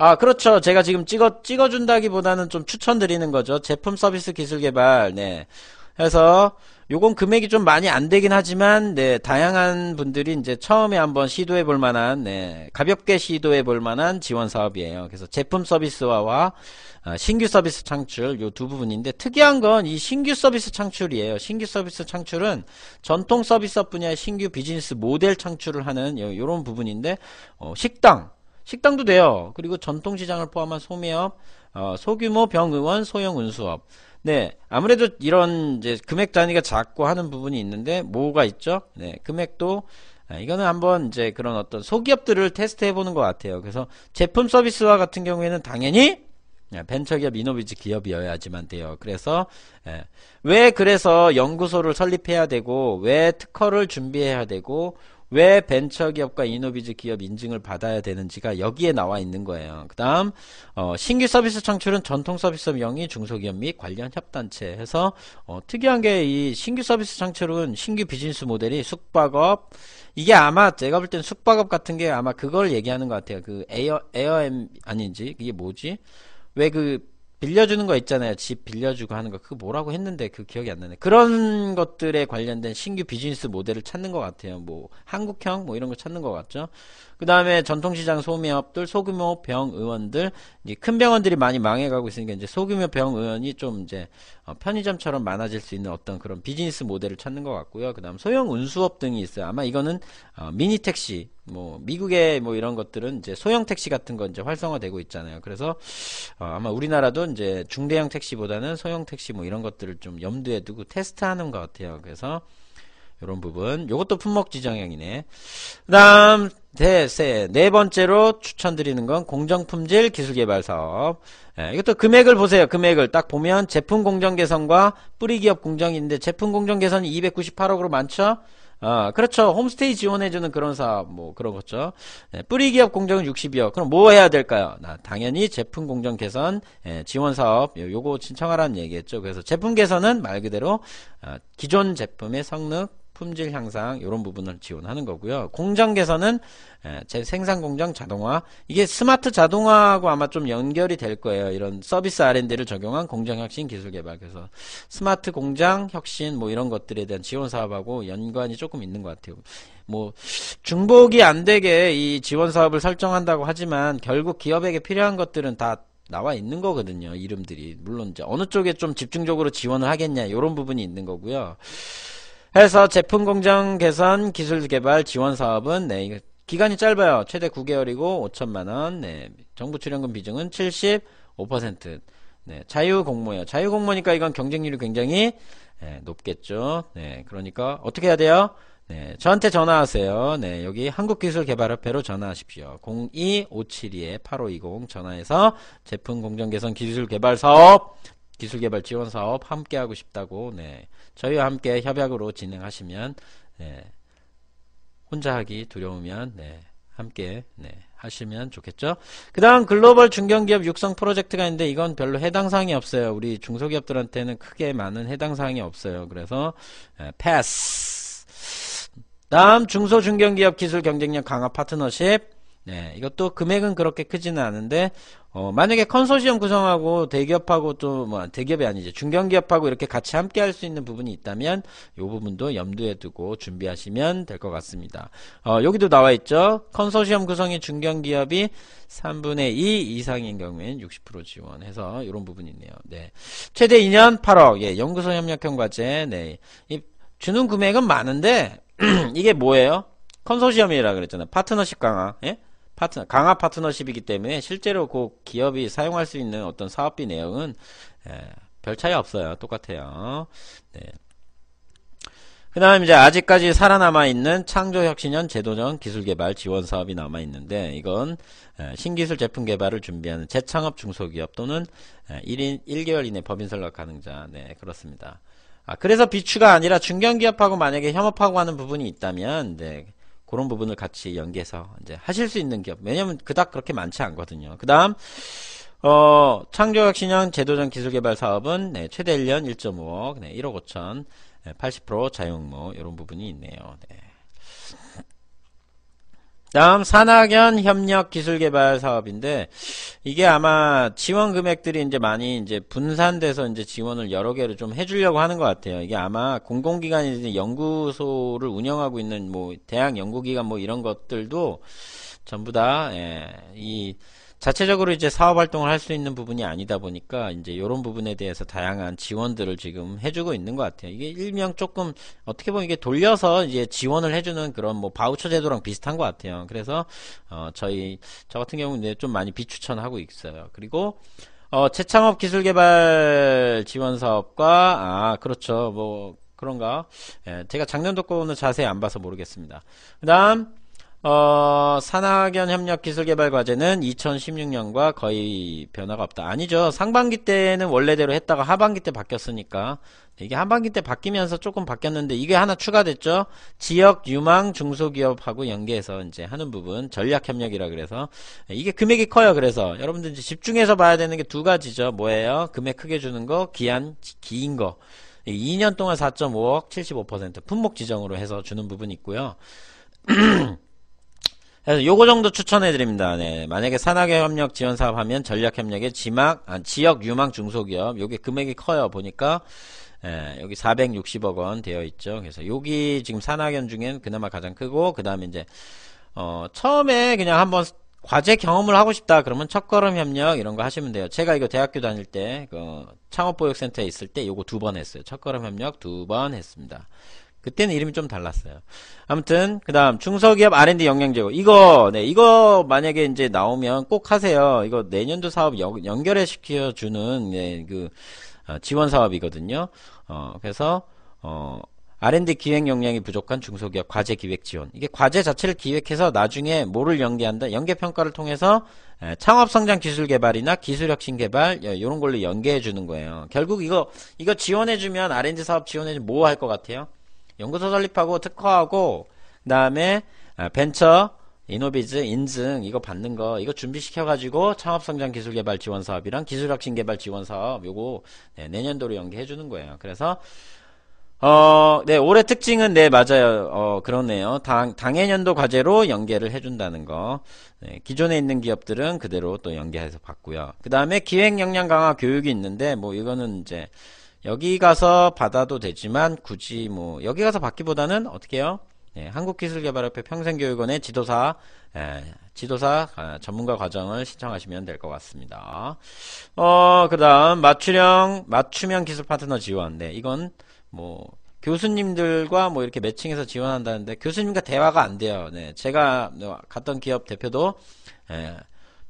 Speaker 1: 아, 그렇죠. 제가 지금 찍어, 찍어준다기보다는 좀 추천드리는 거죠. 제품 서비스 기술 개발, 네. 그래서 요건 금액이 좀 많이 안 되긴 하지만 네 다양한 분들이 이제 처음에 한번 시도해 볼 만한 네 가볍게 시도해 볼 만한 지원 사업이에요 그래서 제품 서비스화와 아, 신규 서비스 창출 요 두 부분인데 특이한 건 이 신규 서비스 창출이에요 신규 서비스 창출은 전통 서비스업 분야의 신규 비즈니스 모델 창출을 하는 요, 요런 부분인데 어, 식당 식당도 돼요. 그리고 전통시장을 포함한 소매업, 어, 소규모 병의원, 소형 운수업. 네, 아무래도 이런 이제 금액 단위가 작고 하는 부분이 있는데 뭐가 있죠? 네, 금액도 아, 이거는 한번 이제 그런 어떤 소기업들을 테스트해 보는 것 같아요. 그래서 제품 서비스와 같은 경우에는 당연히 아, 벤처기업 이노비즈 기업이어야지만 돼요. 그래서 예. 왜 그래서 연구소를 설립해야 되고 왜 특허를 준비해야 되고 왜 벤처기업과 이노비즈 기업 인증을 받아야 되는지가 여기에 나와 있는 거예요. 그 다음 어, 신규 서비스 창출은 전통 서비스 명의 중소기업 및 관련 협단체 해서 어, 특이한 게 이 신규 서비스 창출은 신규 비즈니스 모델이 숙박업 이게 아마 제가 볼 땐 숙박업 같은 게 아마 그걸 얘기하는 것 같아요. 그 에어 에어엠 아닌지 이게 뭐지? 왜그 빌려주는 거 있잖아요. 집 빌려주고 하는 거. 그거 뭐라고 했는데 그 기억이 안 나네. 그런 것들에 관련된 신규 비즈니스 모델을 찾는 것 같아요. 뭐 한국형 뭐 이런 거 찾는 것 같죠. 그 다음에 전통시장 소매업들, 소규모 병 의원들, 이제 큰 병원들이 많이 망해가고 있으니까 이제 소규모 병 의원이 좀 이제 어, 편의점처럼 많아질 수 있는 어떤 그런 비즈니스 모델을 찾는 것 같고요. 그 다음 소형 운수업 등이 있어요. 아마 이거는 어, 미니 택시, 뭐 미국의 뭐 이런 것들은 이제 소형 택시 같은 건 이제 활성화되고 있잖아요. 그래서 어, 아마 우리나라도 이제 중대형 택시보다는 소형 택시 뭐 이런 것들을 좀 염두에 두고 테스트하는 것 같아요. 그래서 이런 부분, 이것도 품목 지정형이네. 그다음 대세 네, 네 번째로 추천드리는 건 공정품질 기술개발 사업 예, 이것도 금액을 보세요 금액을 딱 보면 제품 공정 개선과 뿌리기업 공정인데 제품 공정 개선이 298억으로 많죠 아, 그렇죠. 홈스테이 지원해주는 그런 사업, 뭐, 그런 거죠. 예, 뿌리기업 공정은 60억. 그럼 뭐 해야 될까요? 아, 당연히 제품 공정 개선, 예, 지원 사업, 요거 신청하라는 얘기했죠. 그래서 제품 개선은 말 그대로, 아, 기존 제품의 성능, 품질 향상 이런 부분을 지원하는 거고요. 공정 개선은 제 생산 공정 자동화 이게 스마트 자동화하고 아마 좀 연결이 될 거예요. 이런 서비스 R&D를 적용한 공정 혁신 기술 개발 그래서 스마트 공장 혁신 뭐 이런 것들에 대한 지원 사업하고 연관이 조금 있는 것 같아요. 뭐 중복이 안 되게 이 지원 사업을 설정한다고 하지만 결국 기업에게 필요한 것들은 다 나와 있는 거거든요. 이름들이 물론 이제 어느 쪽에 좀 집중적으로 지원을 하겠냐 이런 부분이 있는 거고요. 해서 제품 공정 개선 기술 개발 지원 사업은 네 기간이 짧아요. 최대 9개월이고 5천만 원. 네. 정부 출연금 비중은 75%. 네. 자유 공모요 자유 공모니까 이건 경쟁률이 굉장히 네, 높겠죠. 네. 그러니까 어떻게 해야 돼요? 네. 저한테 전화하세요. 네. 여기 한국기술개발협회로 전화하십시오. 02572-8520 전화해서 제품 공정 개선 기술 개발 사업 기술개발 지원 사업 함께하고 싶다고 네 저희와 함께 협약으로 진행하시면 네, 혼자 하기 두려우면 네, 함께 네, 하시면 좋겠죠. 그 다음 글로벌 중견기업 육성 프로젝트가 있는데 이건 별로 해당 사항이 없어요. 우리 중소기업들한테는 크게 많은 해당 사항이 없어요. 그래서 네, 패스. 다음 중소중견기업 기술 경쟁력 강화 파트너십 네, 이것도 금액은 그렇게 크지는 않은데 어, 만약에 컨소시엄 구성하고 대기업하고 또 뭐 대기업이 아니죠 중견기업하고 이렇게 같이 함께 할 수 있는 부분이 있다면 요 부분도 염두에 두고 준비하시면 될 것 같습니다. 어, 여기도 나와 있죠. 컨소시엄 구성이 중견기업이 3분의 2 이상인 경우엔60% 지원해서 요런 부분이 있네요. 네, 최대 2년 8억. 예, 연구소 협력형 과제. 네, 이, 주는 금액은 많은데 이게 뭐예요? 컨소시엄이라 그랬잖아요. 파트너십 강화. 예? 파트너, 강화 파트너십이기 때문에 실제로 그 기업이 사용할 수 있는 어떤 사업비 내용은 예, 별 차이 없어요. 똑같아요. 네. 그 다음 이제 아직까지 살아남아 있는 창조혁신형 제도적 기술개발 지원 사업이 남아 있는데 이건 예, 신기술 제품 개발을 준비하는 재창업 중소기업 또는 1인 예, 1개월 이내 법인 설립 가능자 네 그렇습니다. 아, 그래서 비추가 아니라 중견기업하고 만약에 협업하고 하는 부분이 있다면 네, 그런 부분을 같이 연계해서 이제 하실 수 있는 기업. 왜냐면 그닥 그렇게 많지 않거든요. 그 다음, 어, 창조혁신형 제도적 기술개발 사업은 네, 최대 1년 1.5억, 네, 1억 5천, 80%자유업모 이런 부분이 있네요. 네. 다음 산학연 협력 기술 개발 사업인데 이게 아마 지원 금액들이 이제 많이 이제 분산돼서 이제 지원을 여러 개를 좀 해주려고 하는 것 같아요. 이게 아마 공공기관이 연구소를 운영하고 있는 뭐 대학 연구기관 뭐 이런 것들도 전부 다이 예, 자체적으로 이제 사업 활동을 할 수 있는 부분이 아니다 보니까 이제 이런 부분에 대해서 다양한 지원들을 지금 해주고 있는 것 같아요. 이게 일명 조금 어떻게 보면 이게 돌려서 이제 지원을 해주는 그런 뭐 바우처 제도랑 비슷한 것 같아요. 그래서 어 저희 저 같은 경우는 이제 좀 많이 비추천하고 있어요. 그리고 어 재창업 기술 개발 지원 사업과 아 그렇죠 뭐 그런가? 예, 제가 작년도 거는 자세히 안 봐서 모르겠습니다. 그 다음, 어, 산학연 협력 기술 개발 과제는 2016년과 거의 변화가 없다. 아니죠. 상반기 때는 원래대로 했다가 하반기 때 바뀌었으니까. 이게 하반기 때 바뀌면서 조금 바뀌었는데 이게 하나 추가됐죠. 지역 유망 중소기업하고 연계해서 이제 하는 부분 전략 협력이라 그래서 이게 금액이 커요. 그래서 여러분들 이제 집중해서 봐야 되는 게 두 가지죠. 뭐예요? 금액 크게 주는 거, 기한 긴 거. 2년 동안 4.5억 75% 품목 지정으로 해서 주는 부분이 있고요. 그래서 요거 정도 추천해 드립니다. 네. 만약에 산학의 협력 지원 사업 하면 전략 협력의 지막 아, 지역 유망 중소기업 요게 금액이 커요. 보니까 예, 여기 460억 원 되어 있죠. 그래서 여기 지금 산학연 중엔 그나마 가장 크고 그다음에 이제 어, 처음에 그냥 한번 과제 경험을 하고 싶다 그러면 첫걸음 협력 이런 거 하시면 돼요. 제가 이거 대학교 다닐 때그 창업보육센터에 있을 때 요거 두 번 했어요. 첫걸음 협력 두 번 했습니다. 그때는 이름이 좀 달랐어요. 아무튼 그다음 중소기업 R&D 역량 제고 이거 네 이거 만약에 이제 나오면 꼭 하세요. 이거 내년도 사업 연, 결해 시켜 주는 네, 그 어, 지원 사업이거든요. 어 그래서 어 R&D 기획 역량이 부족한 중소기업 과제 기획 지원. 이게 과제 자체를 기획해서 나중에 뭐를 연계한다? 연계 평가를 통해서 예, 창업 성장 기술 개발이나 기술 혁신 개발 이런 예, 걸로 연계해 주는 거예요. 결국 이거 이거 지원해 주면 R&D 사업 지원해 주면 뭐 할 것 같아요? 연구소 설립하고 특허하고 그다음에 아, 벤처 이노비즈 인증 이거 받는 거 이거 준비시켜 가지고 창업 성장 기술 개발 지원 사업이랑 기술 혁신 개발 지원 사업 요거 네, 내년도로 연계해 주는 거예요. 그래서 어, 네, 올해 특징은, 네, 맞아요. 어, 그러네요. 당, 당해년도 과제로 연계를 해준다는 거. 네, 기존에 있는 기업들은 그대로 또 연계해서 봤고요. 그 다음에 기획 역량 강화 교육이 있는데, 뭐, 이거는 이제, 여기 가서 받아도 되지만 굳이 뭐 여기 가서 받기보다는 어떻게 해요? 예, 한국기술개발협회 평생교육원의 지도사 예, 지도사 아, 전문가 과정을 신청하시면 될 것 같습니다. 어, 그다음 맞춤형 맞춤형 기술 파트너 지원. 네, 이건 뭐 교수님들과 뭐 이렇게 매칭해서 지원한다는데 교수님과 대화가 안 돼요. 네, 제가 갔던 기업 대표도 예,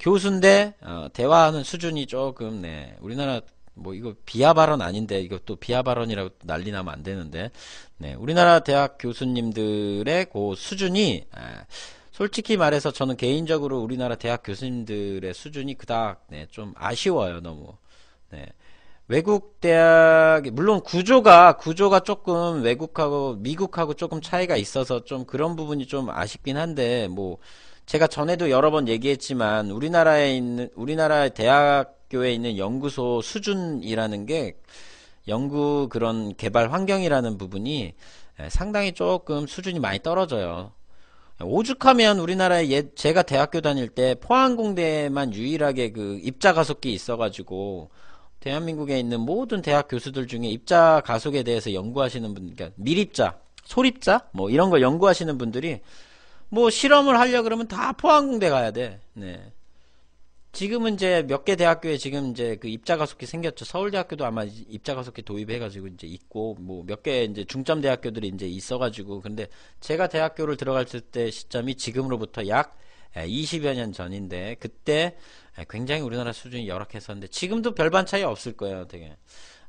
Speaker 1: 교수인데 어, 대화하는 수준이 조금 네 우리나라 뭐 이거 비하 발언 아닌데 이것도 비하 발언이라고 난리 나면 안 되는데 네, 우리나라 대학 교수님들의 그 수준이 아, 솔직히 말해서 저는 개인적으로 우리나라 대학 교수님들의 수준이 그닥 네, 좀 아쉬워요 너무 네. 외국 대학 물론 구조가 구조가 조금 외국하고 미국하고 조금 차이가 있어서 좀 그런 부분이 좀 아쉽긴 한데 뭐 제가 전에도 여러 번 얘기했지만 우리나라에 있는 우리나라 대학교에 있는 연구소 수준이라는 게 연구 그런 개발 환경이라는 부분이 예, 상당히 조금 수준이 많이 떨어져요. 오죽하면 우리나라에 옛, 제가 대학교 다닐 때 포항공대만 유일하게 그 입자 가속기 있어가지고 대한민국에 있는 모든 대학 교수들 중에 입자 가속에 대해서 연구하시는 분, 그러니까 밀입자, 소립자 뭐 이런 걸 연구하시는 분들이 뭐 실험을 하려 그러면 다 포항공대 가야 돼. 네. 지금은 이제 몇 개 대학교에 지금 이제 그 입자 가속기 생겼죠. 서울대학교도 아마 입자 가속기 도입해가지고 이제 있고 뭐 몇 개 이제 중점 대학교들이 이제 있어가지고 근데 제가 대학교를 들어갈 때 시점이 지금으로부터 약 20여 년 전인데 그때 굉장히 우리나라 수준이 열악했었는데 지금도 별반 차이 없을 거예요, 되게.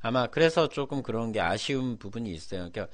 Speaker 1: 아마 그래서 조금 그런 게 아쉬운 부분이 있어요. 그러니까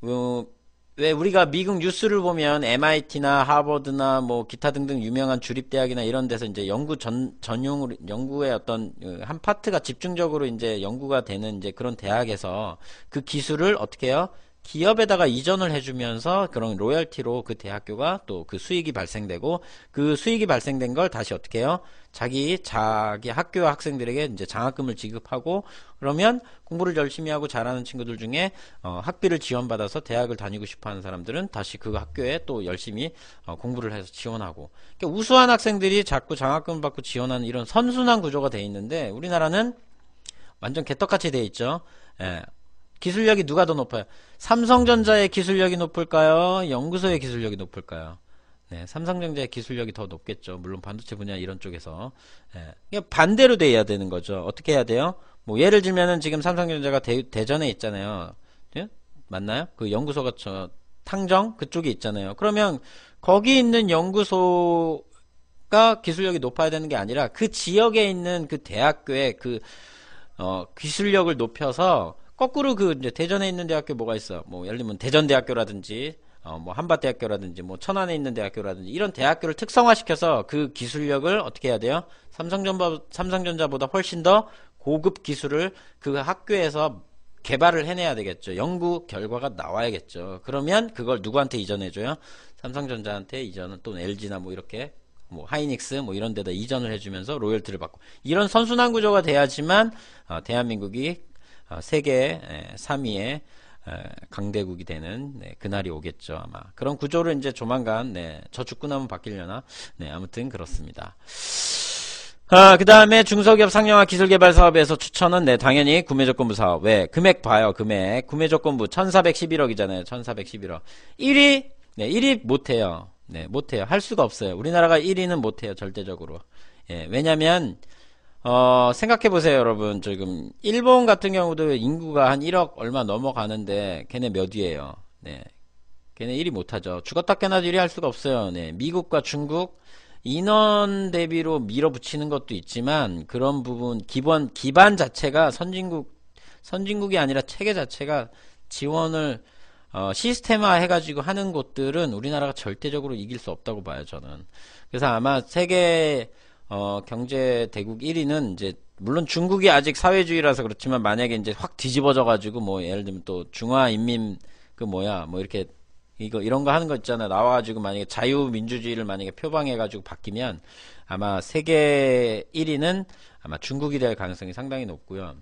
Speaker 1: 뭐왜 우리가 미국 뉴스를 보면 MIT나 하버드나 뭐 기타 등등 유명한 주립 대학이나 이런 데서 이제 연구 전 전용으로 연구의 어떤 그 한 파트가 집중적으로 이제 연구가 되는 이제 그런 대학에서 그 기술을 어떻게 해요? 기업에다가 이전을 해주면서 그런 로열티로 그 대학교가 또 그 수익이 발생되고 그 수익이 발생된 걸 다시 어떻게 해요? 자기 자기 학교 학생들에게 이제 장학금을 지급하고 그러면 공부를 열심히 하고 잘하는 친구들 중에 어, 학비를 지원받아서 대학을 다니고 싶어하는 사람들은 다시 그 학교에 또 열심히 어, 공부를 해서 지원하고 그러니까 우수한 학생들이 자꾸 장학금 받고 지원하는 이런 선순환 구조가 돼 있는데 우리나라는 완전 개떡같이 돼 있죠. 예. 기술력이 누가 더 높아요? 삼성전자의 기술력이 높을까요? 연구소의 기술력이 높을까요? 네, 삼성전자의 기술력이 더 높겠죠. 물론 반도체 분야 이런 쪽에서. 네, 반대로 돼야 되는 거죠. 어떻게 해야 돼요? 뭐 예를 들면은 지금 삼성전자가 대, 전에 있잖아요. 네? 맞나요? 그 연구소가 저 탕정 그쪽에 있잖아요. 그러면 거기 있는 연구소가 기술력이 높아야 되는 게 아니라 그 지역에 있는 그 대학교의 그 어, 기술력을 높여서 거꾸로 그 이제 대전에 있는 대학교 뭐가 있어? 뭐 예를 들면 대전대학교라든지 어, 뭐 한밭대학교라든지 뭐 천안에 있는 대학교라든지 이런 대학교를 특성화시켜서 그 기술력을 어떻게 해야 돼요? 삼성전자 삼성전자보다 훨씬 더 고급 기술을 그 학교에서 개발을 해내야 되겠죠. 연구 결과가 나와야겠죠. 그러면 그걸 누구한테 이전해줘요? 삼성전자한테 이전을 또 LG나 뭐 이렇게 뭐 하이닉스 뭐 이런 데다 이전을 해주면서 로열티를 받고 이런 선순환 구조가 돼야지만 어, 대한민국이 아, 세계 3위의 강대국이 되는 네, 그날이 오겠죠 아마 그런 구조를 이제 조만간 네, 저 죽고 나면 바뀌려나 네 아무튼 그렇습니다. 아, 그 다음에 중소기업 상용화 기술개발 사업에서 추천은 네, 당연히 구매조건부 사업. 왜? 금액 봐요, 금액. 구매조건부 1411억이잖아요, 1411억. 1위? 네, 1위 못해요. 네, 못해요. 할 수가 없어요. 우리나라가 1위는 못해요, 절대적으로. 예, 왜냐면, 어, 생각해보세요, 여러분. 지금, 일본 같은 경우도 인구가 한 1억 얼마 넘어가는데, 걔네 몇 위에요? 네. 걔네 1위 못하죠. 죽었다 깨나도 1위 할 수가 없어요. 네. 미국과 중국, 인원 대비로 밀어붙이는 것도 있지만, 그런 부분, 기본, 기반 자체가 선진국, 선진국이 아니라 체계 자체가 지원을, 어, 시스템화 해가지고 하는 곳들은 우리나라가 절대적으로 이길 수 없다고 봐요, 저는. 그래서 아마 세계, 어, 경제 대국 1위는 이제 물론 중국이 아직 사회주의라서 그렇지만 만약에 이제 확 뒤집어져 가지고 뭐 예를 들면 또 중화 인민 그 뭐야 뭐 이렇게 이거 이런 거 하는 거 있잖아 나와 가지고 만약에 자유민주주의를 만약에 표방해 가지고 바뀌면 아마 세계 1위는 아마 중국이 될 가능성이 상당히 높고요.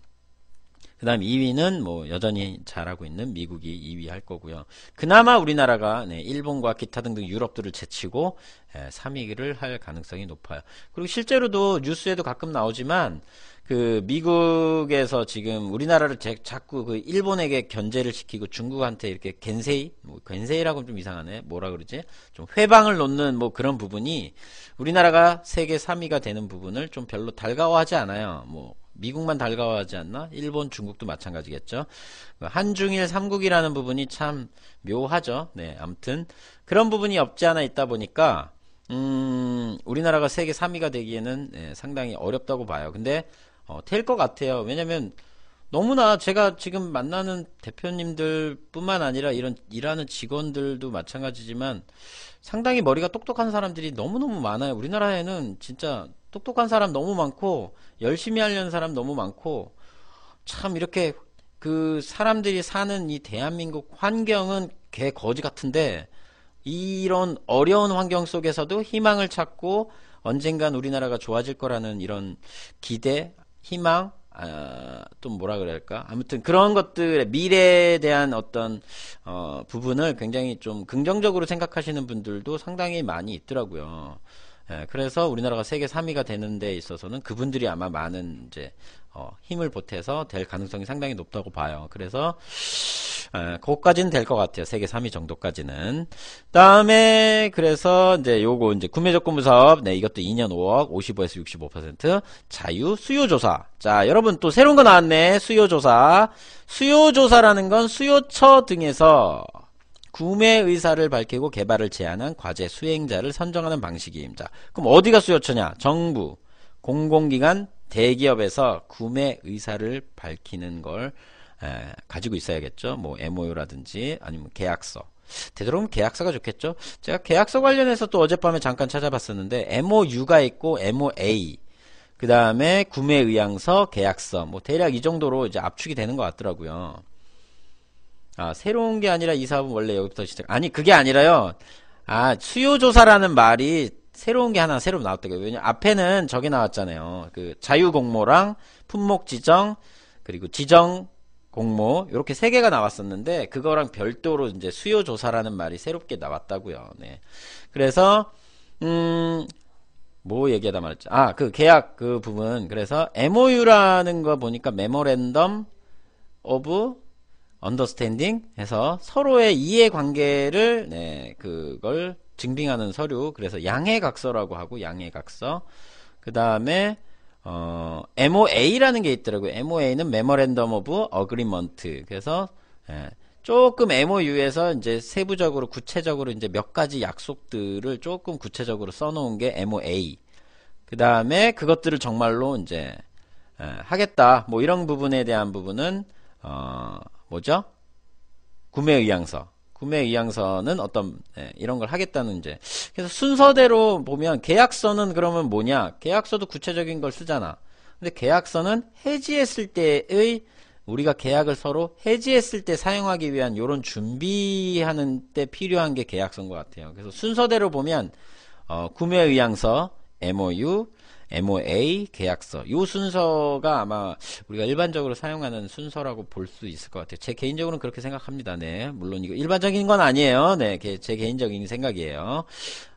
Speaker 1: 그 다음 2위는 뭐 여전히 잘하고 있는 미국이 2위 할 거고요. 그나마 우리나라가 네, 일본과 기타 등등 유럽들을 제치고 예, 3위를 할 가능성이 높아요. 그리고 실제로도 뉴스에도 가끔 나오지만 그 미국에서 지금 우리나라를 제, 자꾸 그 일본에게 견제를 시키고 중국한테 이렇게 겐세이 뭐 겐세이라고 좀 이상하네 뭐라 그러지 좀 회방을 놓는 뭐 그런 부분이 우리나라가 세계 3위가 되는 부분을 좀 별로 달가워하지 않아요 뭐 미국만 달가워하지 않나? 일본, 중국도 마찬가지겠죠. 그 한중일 삼국이라는 부분이 참 묘하죠. 네, 아무튼 그런 부분이 없지 않아 있다 보니까 음, 우리나라가 세계 3위가 되기에는 네, 상당히 어렵다고 봐요. 근데 어, 될것 같아요. 왜냐면 하 너무나 제가 지금 만나는 대표님들뿐만 아니라 이런 일하는 직원들도 마찬가지지만 상당히 머리가 똑똑한 사람들이 너무너무 많아요. 우리나라에는 진짜 똑똑한 사람 너무 많고 열심히 하려는 사람 너무 많고 참 이렇게 그 사람들이 사는 이 대한민국 환경은 개 거지 같은데 이런 어려운 환경 속에서도 희망을 찾고 언젠간 우리나라가 좋아질 거라는 이런 기대, 희망, 아, 또 뭐라 그럴까 아무튼 그런 것들의 미래에 대한 어떤 어, 부분을 굉장히 좀 긍정적으로 생각하시는 분들도 상당히 많이 있더라고요. 예, 그래서 우리나라가 세계 3위가 되는 데 있어서는 그분들이 아마 많은 이제 어, 힘을 보태서 될 가능성이 상당히 높다고 봐요. 그래서 예, 그것까지는 될 것 같아요. 세계 3위 정도까지는. 다음에 그래서 이제 요거 이제 구매 조건부 사업 네 이것도 2년 5억 55에서 65% 자유 수요 조사. 자, 여러분 또 새로운 거 나왔네. 수요 조사. 수요 조사라는 건 수요처 등에서 구매 의사를 밝히고 개발을 제한한 과제 수행자를 선정하는 방식입니다. 그럼 어디가 수요처냐? 정부, 공공기관, 대기업에서 구매 의사를 밝히는 걸 에, 가지고 있어야겠죠. 뭐 MOU라든지 아니면 계약서. 되도록이면 계약서가 좋겠죠. 제가 계약서 관련해서 또 어젯밤에 잠깐 찾아봤었는데 MOU가 있고 MOA 그 다음에 구매 의향서, 계약서 뭐 대략 이 정도로 이제 압축이 되는 것 같더라고요. 아, 새로운 게 아니라 이 사업은 원래 여기부터 시작. 아니 그게 아니라요. 아 수요 조사라는 말이 새로운 게 하나 새로 나왔다고 요 왜냐 면 앞에는 저게 나왔잖아요. 그 자유 공모랑 품목 지정 그리고 지정 공모 이렇게 세 개가 나왔었는데 그거랑 별도로 이제 수요 조사라는 말이 새롭게 나왔다고요. 네. 그래서 음. 뭐 얘기하다 말았죠? 아, 그 계약 그 부분. 그래서 MOU라는 거 보니까 메모랜덤 오브 언더스탠딩 해서 서로의 이해관계를 네, 그걸 증빙하는 서류 그래서 양해각서라고 하고 양해각서 그 다음에 어, MOA라는 게 있더라고요 MOA는 Memorandum of Agreement 그래서 예, 조금 MOU에서 이제 세부적으로 구체적으로 이제 몇 가지 약속들을 조금 구체적으로 써놓은 게 MOA 그 다음에 그것들을 정말로 이제 예, 하겠다 뭐 이런 부분에 대한 부분은 어, 뭐죠? 구매 의향서. 구매 의향서는 어떤 예, 이런 걸 하겠다는 이제 그래서 순서대로 보면 계약서는 그러면 뭐냐? 계약서도 구체적인 걸 쓰잖아. 근데 계약서는 해지했을 때의 우리가 계약을 서로 해지했을 때 사용하기 위한 이런 준비하는 때 필요한 게 계약서인 것 같아요. 그래서 순서대로 보면 어, 구매 의향서, MOU, MOA, 계약서. 요 순서가 아마 우리가 일반적으로 사용하는 순서라고 볼 수 있을 것 같아요. 제 개인적으로는 그렇게 생각합니다. 네. 물론 이거 일반적인 건 아니에요. 네. 제 개인적인 생각이에요.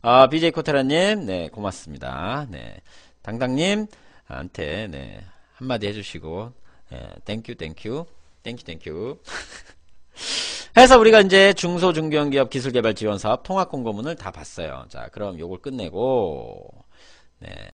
Speaker 1: 아, BJ 코테라님, 네. 고맙습니다. 네. 당당님, 한테, 네. 한마디 해주시고, 네. 땡큐, 땡큐. 땡큐, 땡큐. 해서 우리가 이제 중소 중견기업 기술개발 지원 사업 통합 공고문을 다 봤어요. 자, 그럼 요걸 끝내고 네.